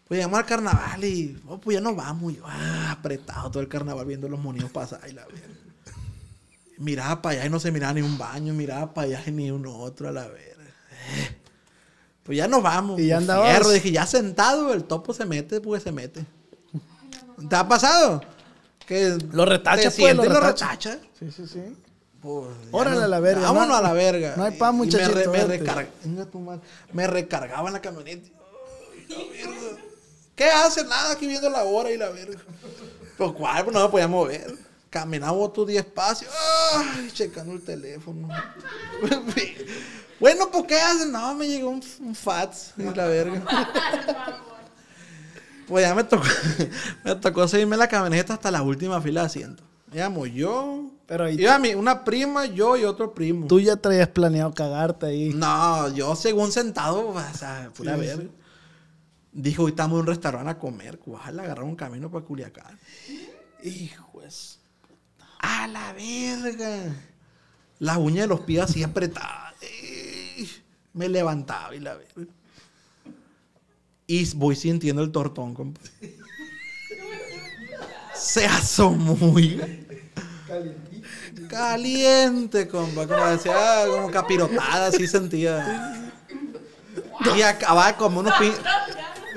pues llegamos al carnaval y, oh, pues ya no vamos. yo, ah, apretado todo el carnaval viendo los moníos pasar y la verga. Miraba para allá y no se miraba ni un baño, miraba para allá y ni uno otro a la verga. Eh, pues ya no vamos. Y ya andaba. Dije, ya sentado, el topo se mete, pues se mete. ¿Te ha pasado? Que lo retacha, pues, lo Sí, sí, sí. Pues, Órale a la verga. Vámonos a la verga. No hay pan, muchachos. Me, me, recargaba la camioneta. Ay, la verga. ¿Qué haces? Nada, aquí viendo la hora y la verga. Pues cuál, pues no me podía mover. Caminaba otro día espacio. checando el teléfono. bueno, pues ¿qué haces? No, me llegó un, un y la verga. pues ya me tocó, me tocó seguirme la camioneta hasta la última fila de asiento. Llamo yo. Pero ahí iba una prima, yo y otro primo. Tú ya traías planeado cagarte ahí. No, yo según sentado, o sea, pura verga. Dijo, hoy estamos en un restaurante a comer. Ojalá agarraron un camino para Culiacán. Hijo ¡A la verga! Las uñas de los pies así apretadas. Me levantaba y la verga. Y voy sintiendo el tortón, compa. Se asomó, Caliente, compa. Como decía, como capirotada, así sentía. Y acababa como unos pin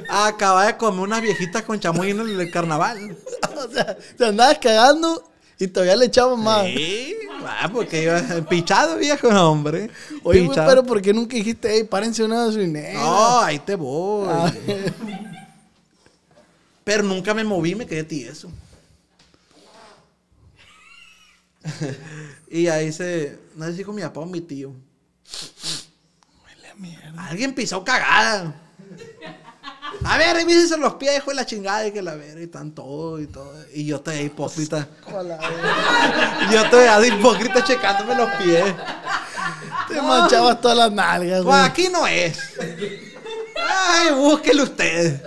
acaba de comer unas viejitas con chamoy en el, carnaval. o sea, te andabas cagando y todavía le echamos más. Sí, ah, porque iba pichado, viejo, hombre. Oye, pero ¿por qué nunca dijiste, hey, párense una dinero! No, ahí te voy. Ah. pero nunca me moví, me quedé tieso. y ahí se. No sé si con mi papá o mi tío. Alguien pisó cagada. A ver, revísense los pies, hijo de la chingada, y que la verga, y están todos, y todo. Y yo estoy ahí hipócrita. yo estoy ahí hipócrita checándome los pies. Te manchabas todas las nalgas, güey. Pues aquí no es. Ay, búsquelo ustedes.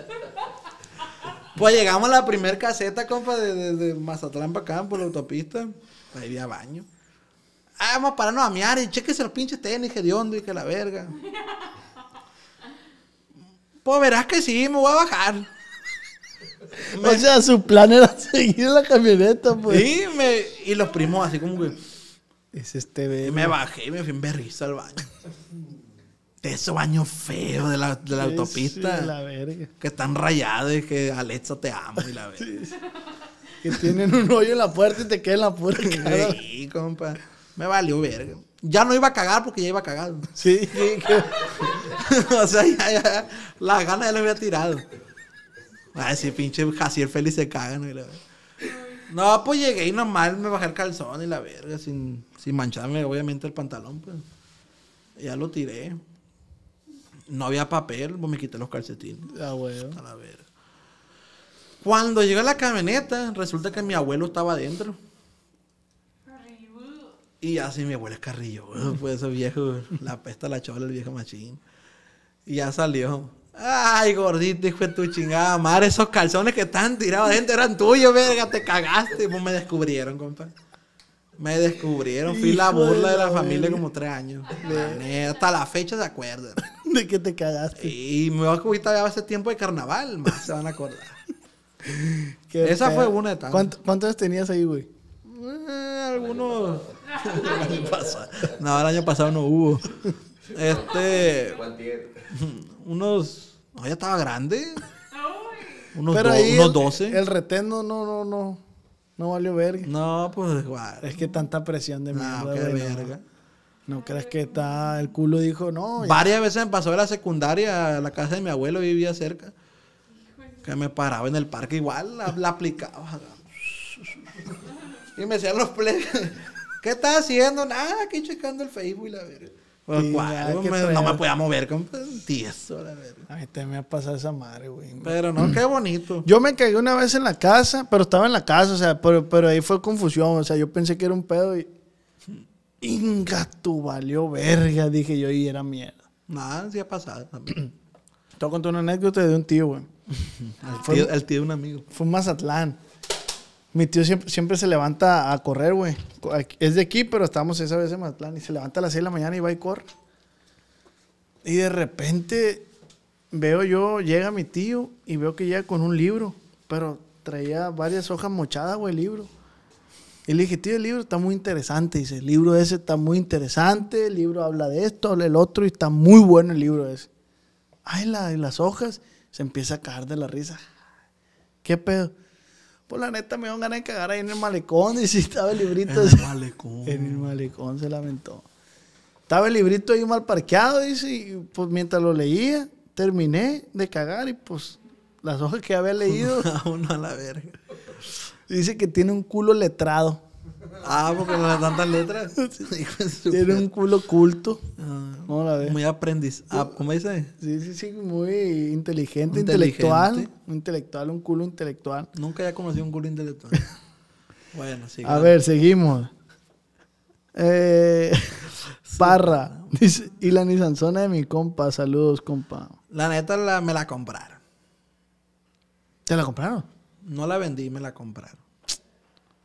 Pues llegamos a la primer caseta, compa, de, de, Mazatlán para acá, por la autopista. Ahí había baño. Ah, vamos a pararnos a miar y cheques los pinches tenis, que de hondo y que la verga. Pues verás que sí, me voy a bajar. O sea, su plan era seguir la camioneta, pues. Sí, me... y los primos así como que... Es este bebé. Me bajé y me fui en berrizo al baño. De esos baños feos de la, de la autopista. la verga. Que están rayados y que Alexa te amo y la verga. Que tienen un hoyo en la puerta y te quedan la puerta. Sí, compa. Me valió verga ya no iba a cagar porque ya iba cagar. Sí. o sea, ya, ya, la gana ya le había tirado. Ay, sí, pinche Jaciel Félix se caga, ¿no? No, pues llegué y nomás me bajé el calzón y la verga, sin, mancharme obviamente el pantalón, pues. Ya lo tiré. No había papel, pues me quité los calcetines. Ah, ya A la verga. Cuando llegué a la camioneta, resulta que mi abuelo estaba adentro. Y ya así mi abuela carrillo, pues ese viejo, la pesta la chola, el viejo machín. Y ya salió. Ay, gordito, hijo de tu chingada madre, esos calzones que están tirados gente eran tuyos, verga, te cagaste. Pues me descubrieron, compa. Me descubrieron, fui la burla de la, familia como tres años. Ah, hasta la fecha se acuerdan. De que te cagaste. Y me voy a cubrir a ese tiempo de carnaval, más se van a acordar. Esa fue una de tantas. ¿Cuántos tenías ahí, güey? Eh, algunos el año pasado. No, el año pasado no hubo. Este. Unos. No, ya estaba grande. Unos, Pero unos 12. El, retén no, no, no, no. No valió verga. No, pues Es que tanta presión de mierda, no, verga. No, crees que está. El culo dijo, no. Varias veces me pasó de la secundaria. a La casa de mi abuelo vivía cerca. Que me paraba en el parque igual, la, aplicaba. Y me hacían los plebes. ¿Qué estás haciendo? Nada, aquí checando el Facebook y la verga. Por pues, pues, me, no me podía mover, tieso, la verga. A mí te me ha pasado esa madre, güey. Pero no, qué bonito. Yo me caí una vez en la casa, pero estaba en la casa, o sea, pero, ahí fue confusión, o sea, yo pensé que era un pedo y... Inga, tu valió verga, dije yo, y era mierda. Nada, sí ha pasado también. Te voy a una anécdota de un tío, güey. el, tío, de un amigo. Fue Mazatlán. Mi tío siempre, siempre se levanta a correr, güey. Es de aquí, pero estamos esa vez en Mazatlán. Y se levanta a las 6 de la mañana y va y corre. Y de repente veo yo, llega mi tío y veo que llega con un libro. Pero traía varias hojas mochadas, güey, el libro. Y le dije, tío, el libro está muy interesante. Dice, el libro ese está muy interesante, el libro habla de esto, habla del otro, y está muy bueno el libro ese. Ay, la, las hojas. Se empieza a caer de la risa. ¿Qué pedo? Pues la neta me dio ganas de cagar ahí en el malecón. Y si estaba el librito. En el malecón. se lamentó. Estaba el librito ahí mal parqueado, dice. Y pues mientras lo leía, terminé de cagar y pues las hojas que había leído. a la verga. Dice que tiene un culo letrado. Ah, porque no le tantas letras. Tiene un culo culto. Ah, muy aprendiz. Ah, ¿Cómo dice? Sí, sí, sí. Muy inteligente, intelectual. Intelectual, un culo intelectual. Nunca había conocido un culo intelectual. bueno, sí. A ver, seguimos. Eh, Parra. Dice, y la Zona de mi compa. Saludos, compa. La neta me la compraron. ¿Te la compraron? No la vendí, me la compraron.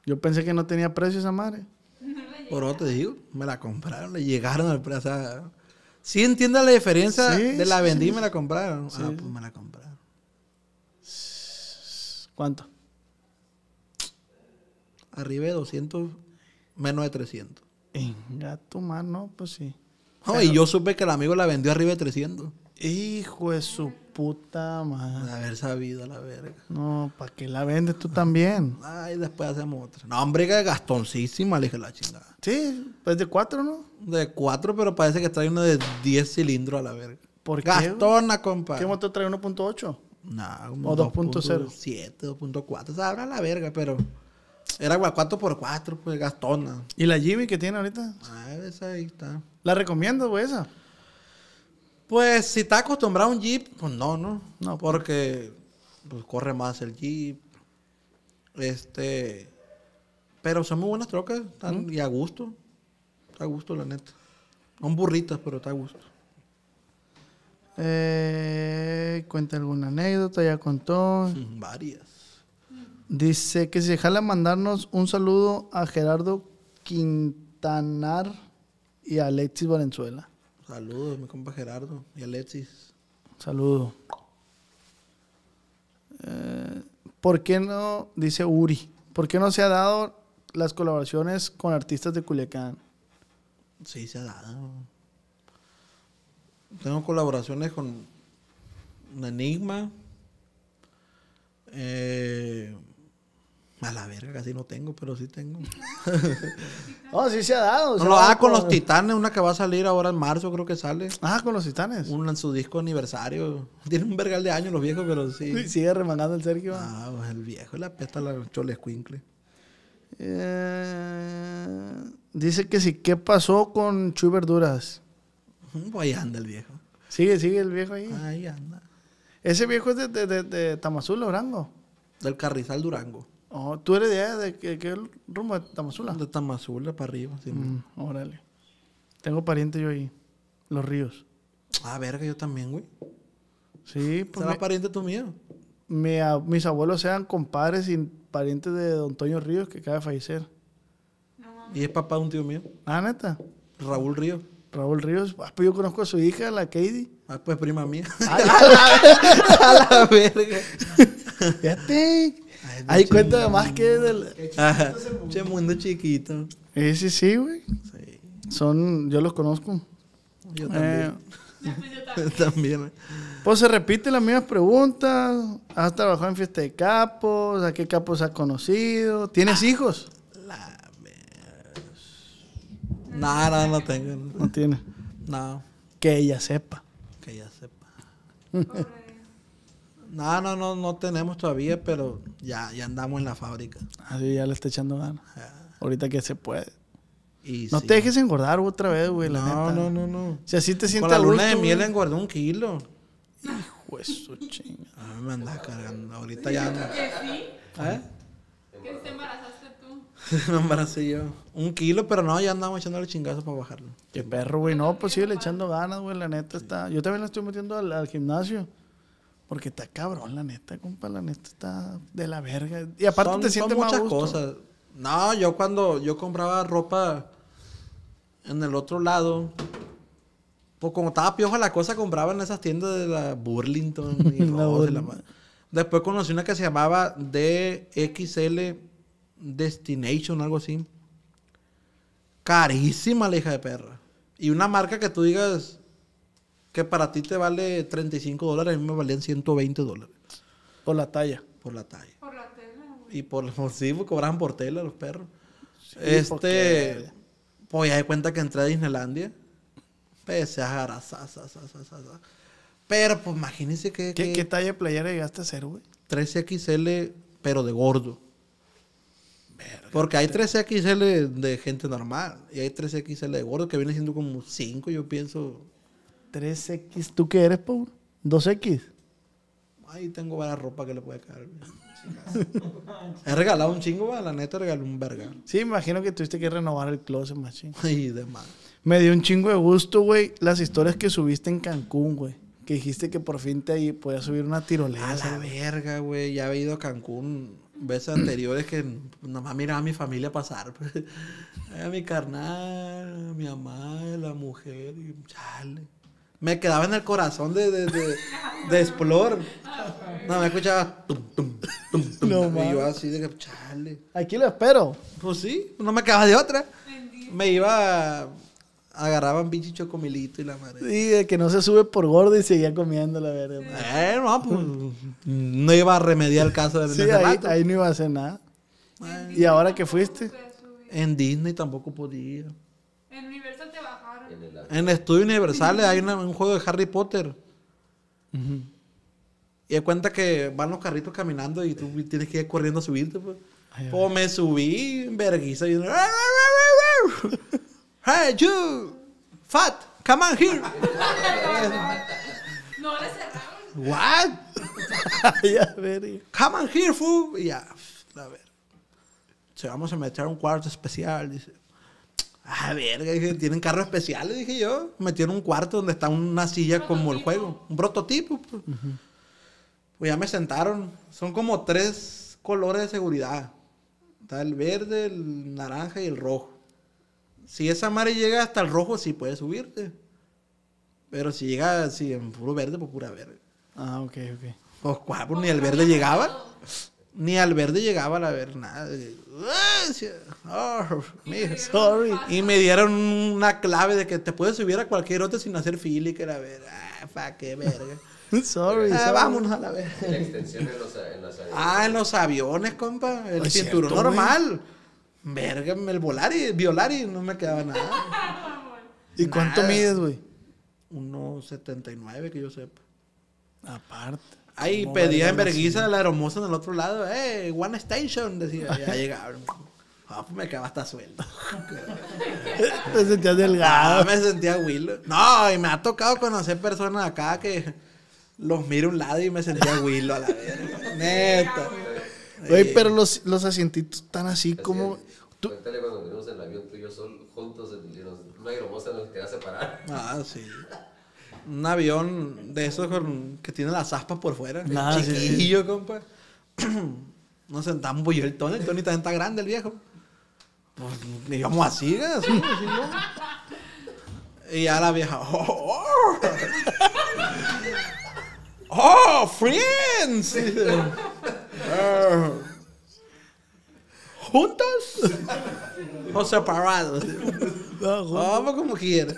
Yo pensé que no tenía precio esa madre. Por otro te digo, me la compraron, le llegaron al precio. sea, sí entiendes la diferencia de la vendí me la compraron. Ah, pues me la compraron. ¿Cuánto? Arriba de 200, menos de 300. Ya tu mano, pues sí. No, y yo supe que el amigo la vendió arriba de 300. Hijo de su puta madre. De haber sabido la verga. No, ¿para qué la vendes tú también? Ay, después hacemos otra. No, hombre, que gastoncísima, le dije la chingada. Sí, pues de cuatro, ¿no? De cuatro, pero parece que trae uno de 10 cilindros a la verga. ¿Por qué? Gastona, compa. ¿Qué motor trae? ¿1.8? no o 2.0. 7, 2.4. O sea, habrá la verga, pero. Era 4 por 4 pues gastona. ¿Y la Jimmy que tiene ahorita? Ah, esa ahí está. La recomiendo, güey, pues, esa. Pues si está acostumbrado a un Jeep, pues no, no, no, porque pues, corre más el Jeep. Este. Pero son muy buenas trocas, y a gusto. a gusto, la neta. Son burritas, pero está a gusto. Eh, cuenta alguna anécdota, ya contó. Mm, varias. Dice que si dejara mandarnos un saludo a Gerardo Quintanar y a Alexis Valenzuela. Saludos, mi compa Gerardo y Alexis. Saludos. Eh, ¿Por qué no, dice Uri, por qué no se ha dado las colaboraciones con artistas de Culiacán? Sí, se ha dado. Tengo colaboraciones con Enigma, eh, a la verga, casi no tengo, pero sí tengo. no, oh, sí se ha dado. Ah, con los Titanes, una que va a salir ahora en marzo, creo que sale. Ah, con los Titanes. Un, su disco aniversario. Tiene un vergal de años los viejos, pero sí. sigue remandando el Sergio. Ah, pues, el viejo le apesta la chole escuincle. Eh, dice que sí, ¿qué pasó con Chuy Verduras? Pues ahí anda el viejo. Sigue, sigue el viejo ahí. Ahí anda. Ese viejo es de, de, de, Durango. Del Carrizal Durango. Oh, ¿tú eres de allá? ¿De qué, rumbo? ¿De Tamazula? De Tamazula para arriba, sí. Mm, órale. Tengo pariente yo ahí. Los ríos. Ah, verga, yo también, güey. Sí, pues. pariente tú mío? Mi, mis abuelos eran compadres y parientes de Don Toño Ríos, que acaba de fallecer. Y es papá de un tío mío. Ah, neta. Raúl Ríos. Raúl Ríos. Ah, pues yo conozco a su hija, la Katie. Ah, pues prima mía. a, la, a la verga. Ahí cuenta además que Es el mundo. chiquito. Ese eh, sí, güey. Son. Yo los conozco. Yo eh, también. Pues se repiten las mismas preguntas. ¿Has trabajado en fiesta de capos? ¿A qué capos has conocido? ¿Tienes ah, hijos? La... No, no, no tengo. No tiene. No. Que ella sepa. Que ella sepa. No, no, no, no tenemos todavía, pero ya, ya andamos en la fábrica. Así ah, ya le está echando ganas. Ah. Ahorita que se puede. no te dejes engordar otra vez, güey, la no, neta. No, no, no. Si así te sientes Con la luna de miel engordó un kilo. Hijo de su chinga. Ah, me andas cargando. Ahorita ya no. ¿Eh? sí? te embarazaste tú? me embaracé yo. Un kilo, pero no, ya andamos echando echándole chingazo para bajarlo. Qué perro, güey. No, pues sigue le echando ganas, güey, la neta está. Yo también la estoy metiendo al gimnasio. Porque está cabrón, la neta, compa, la neta está de la verga. Y aparte te sientes muchas cosas. No, yo cuando yo compraba ropa en el otro lado, pues como estaba pioja la cosa, compraba en esas tiendas de la Burlington Después conocí una que se llamaba DXL Destination, algo así. Carísima la hija de perra. Y una marca que tú digas, para ti te vale 35 dólares, a mí me valían 120 dólares. Por la talla. Por la talla. Por la tela. Y por, por sí, pues, cobraban por tela los perros. este, pues ya de cuenta que entré a Disneylandia. Pese a Pero pues imagínense que... ¿Qué, que talla de playera llegaste a hacer, güey? 13XL, pero de gordo. Porque hay 13XL de gente normal y hay 13XL de gordo que viene siendo como 5, yo pienso, 3X. ¿Tú qué eres, Paul? ¿2X? Ay, tengo varias ropa que le puede caer He regalado un chingo, la neta regaló un verga. Sí, imagino que tuviste que renovar el closet, machín. Ay, de mal. Me dio un chingo de gusto, güey, las historias que subiste en Cancún, güey. Que dijiste que por fin te podías subir una tirolesa. A la verga, güey. Ya he ido a Cancún veces anteriores que nomás miraba a mi familia pasar. Pues. a mi carnal, a mi mamá, la mujer. chale me quedaba en el corazón de, de, No, me escuchaba. yo así de chale. Aquí lo espero. Pues sí, no me quedaba de otra. Me iba. agarraban pinche chocomilito y la madre. Sí, de que no se sube por gordo y seguía comiendo la verga. Eh, no, pues. no iba a remediar el caso de sí, ahí, ahí no iba a hacer nada. ¿Y ahora que fuiste? En Disney tampoco podía. En Universal te bajaba. En el, universales hay un juego de Harry Potter. Y de cuenta que van los carritos caminando y tú tienes que ir corriendo a subirte. Pues, pues me subí, verguiza. hey, you! Fat, come on here. no le cerraron. What? Come on here, fool. ya, a ver. Se vamos a meter a un cuarto especial, dice. Ah, verga, tienen carro especiales, dije yo. Metieron un cuarto donde está una silla como el juego, un prototipo. Pues. pues. ya me sentaron. Son como tres colores de seguridad. Está el verde, el naranja y el rojo. Si esa madre llega hasta el rojo, sí puede subirte. Pero si llega, así en puro verde, pues pura verde. Ah, ok, ok. Pues, cuál, pues, ni al verde llegaba. Ni al verde llegaba la verdad. Nada. Ah, oh, sorry. Y me dieron una clave de que te puedes subir a cualquier otro sin hacer fili, que era ver, ah, qué verga. Sorry, eh, Vámonos a la vez. La extensión en los, aviones. Ah, en los aviones, compa. El cinturón normal. el volar y violar y no me quedaba nada. ¿Y cuánto mides, güey? 1.79 que yo sepa. Aparte. Ahí pedía en verguiza la hermosa en el otro lado. ¡Eh, One Station! Decía, ya llegaron. Ah, pues me quedaba hasta sueldo. me sentía delgado. Ah, me sentía Willow. No, y me ha tocado conocer personas acá que los miro a un lado y me sentía Willow a la vez, Neta. Oye, pero los, los asientitos están así como. Tú... Cuéntale cuando venimos en el avión, tú y yo son juntos, una te nos a separar. Ah, sí. Un avión de esos que tiene las aspas por fuera. Ah, chiquillo, compa. Nos sentamos yo el Tony, el Tony también está grande, el viejo. Pues, digamos así, ¿eh? así, así Y ya la vieja, oh, oh, oh friends. ¿Juntos? ¿O separados? Vamos como quieras.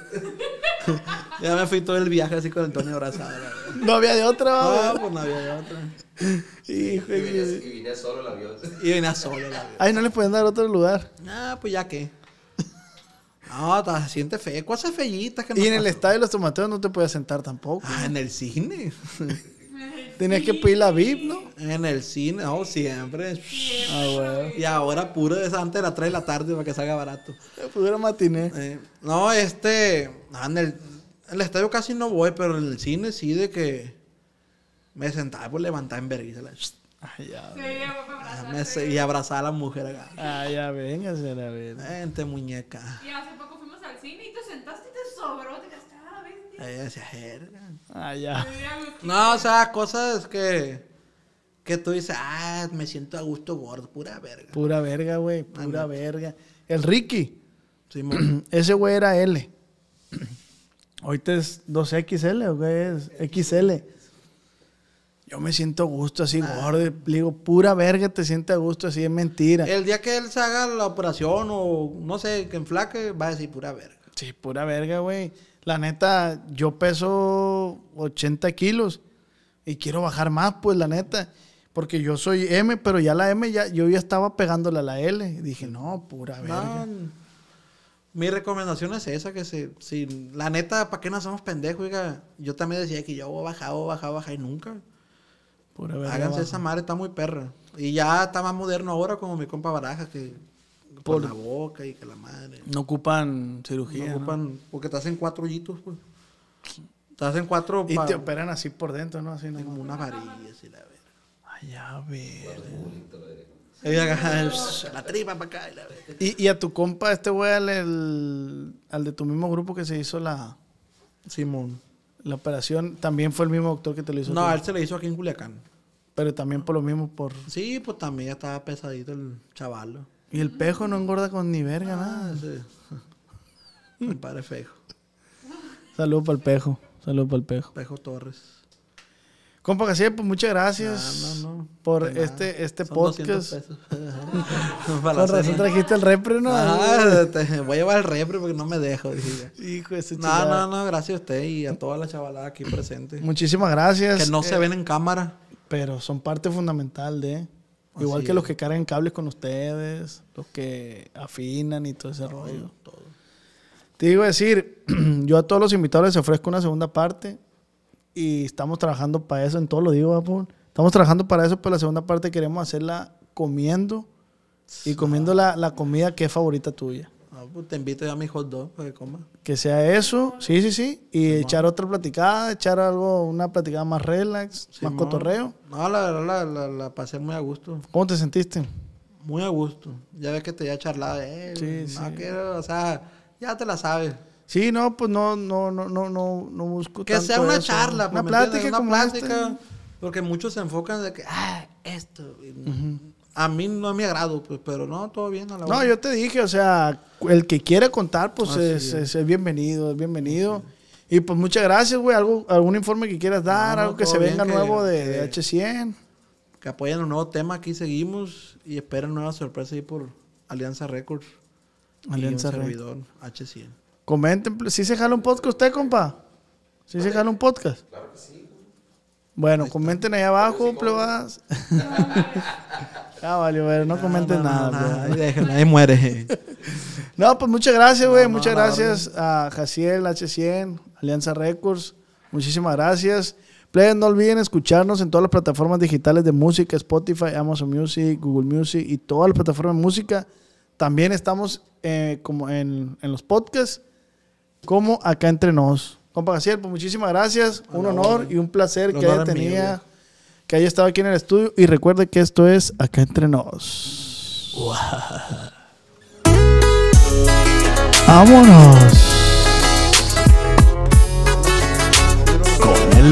ya me fui todo el viaje así con Antonio abrazado. No había de otra. No, ah, pues no había de otra. y, vine, a solo el avión. Y vine solo el avión. Ay, no le pueden dar otro lugar. Ah, pues ya qué. No, te siente feo. Cosas feñitas que no Y en el estadio de los tomateos no te puedes sentar tampoco. Ah, en el cine. Tenías que pedir la VIP, ¿no? En el cine, no, siempre. Ah, y ahora puro es antes de las de la tarde para que salga barato. Eh, puro matiné. Eh, no, este. En el, el, estadio casi no voy, pero en el cine sí de que me sentaba por levantar en vergüenza. Ay, ya, sí, y abrazar a la mujer acá. Ah, ya, venga, la venga. Vente, muñeca. Y hace poco fuimos al cine y te sentaste y te sobró, te Ahí se jerga. Ah, ya. No, o sea, cosas que. Que tú dices, ah, me siento a gusto gordo, pura verga. Pura verga, güey, pura verga. El Ricky. Ese güey era L. Ahorita es 2XL, O güey, es XL. Yo me siento a gusto así, gordo. digo, pura verga te sientes a gusto así, es mentira. El día que él se haga la operación o no sé, que enflaque, va a decir pura verga. Sí, pura verga, güey. La neta, yo peso 80 kilos y quiero bajar más, pues la neta. Porque yo soy M, pero ya la M, ya, yo ya estaba pegándole a la L. dije, no, pura verga. Mi recomendación es esa, que si, si la neta, ¿para qué nos hacemos pendejos? yo también decía que yo voy bajado, bajar bajar y nunca. Pura Háganse esa madre, está muy perra. Y ya está más moderno ahora, como mi compa Baraja, que por, la boca y que la madre. No ocupan cirugía. No ocupan, porque te hacen cuatro hoyitos, pues. Te hacen cuatro. Y te operan así por dentro, ¿no? Así no, como unas varillas y la verga. Ay, ya ver. La tripa para acá. Y, la y, a tu compa, este güey, al, de tu mismo grupo que se hizo la. Simón. La operación también fue el mismo doctor que te lo hizo. No, a él se le hizo aquí en Culiacán. Pero también por lo mismo, por. Sí, pues también ya estaba pesadito el chaval. Y el pejo no engorda con ni verga, ah, nada. Sí. padre fejo. Saludo para el pejo. Saludos para el pejo. Pejo Torres. Compa así, pues muchas gracias no, ah, no, no. por este, este Son podcast. ¿Por razón trajiste el repre, ¿no? Ah, voy a llevar el repre porque no me dejo. Hijo Hijo ese No, no, no, gracias a usted y a toda la chavalada aquí presente. Muchísimas gracias. Que no se eh, ven en cámara. Pero son parte fundamental de... Igual que los que cargan cables con ustedes, los que afinan y todo ese rollo. Todo. Te digo decir, yo a todos los invitados les ofrezco una segunda parte y estamos trabajando para eso, en todo lo digo, Estamos trabajando para eso, pero la segunda parte queremos hacerla comiendo y comiendo ah. la, la comida que es favorita tuya. Pues, te invito ya a mi hot dog para que coma. Que sea eso, sí, sí, sí. Y echar otra platicada, echar algo, una platicada más relax, más cotorreo. No, la verdad la, la, la, pasé muy a gusto. ¿Cómo te sentiste? Muy a gusto. Ya ves que te ya charlado de él. Sí, sí. o sea, ya te la sabes. Sí, no, pues no, no, no, no, no, no busco. Que sea una charla, una pues, plática, una plática. Porque muchos se enfocan de que, ah, esto a mí no me agrado, pues, pero no, todo bien No, yo te dije, o sea, el que quiera contar, pues es, bienvenido, es bienvenido. Y pues muchas gracias, güey. ¿Algo, ¿Algún informe que quieras dar? ¿Algo que se venga nuevo de, H100? Eh, que apoyen un nuevo tema, aquí seguimos y esperen nuevas sorpresas ahí por Alianza Records. Alianza servidor H100. Comenten, si pues, se jala un podcast usted, compa? Si se jala un podcast? Claro que sí. Bueno, comenten ahí abajo, plebas. Ah, vale, ver, no ah, comentes nada. Pues. ahí muere. no, pues muchas gracias, güey. muchas gracias a Jaciel, H100, Alianza Records. Muchísimas gracias. Play, no olviden escucharnos en todas las plataformas digitales de música, Spotify, Amazon Music, Google Music y todas las plataformas de música. También estamos eh, como en, los podcasts, como acá entre nos. Compa Jaciel, pues muchísimas gracias, un honor y un placer que haya tenido que haya estado aquí en el estudio y recuerde que esto es Acá Entre Nos. ¡Vámonos! Con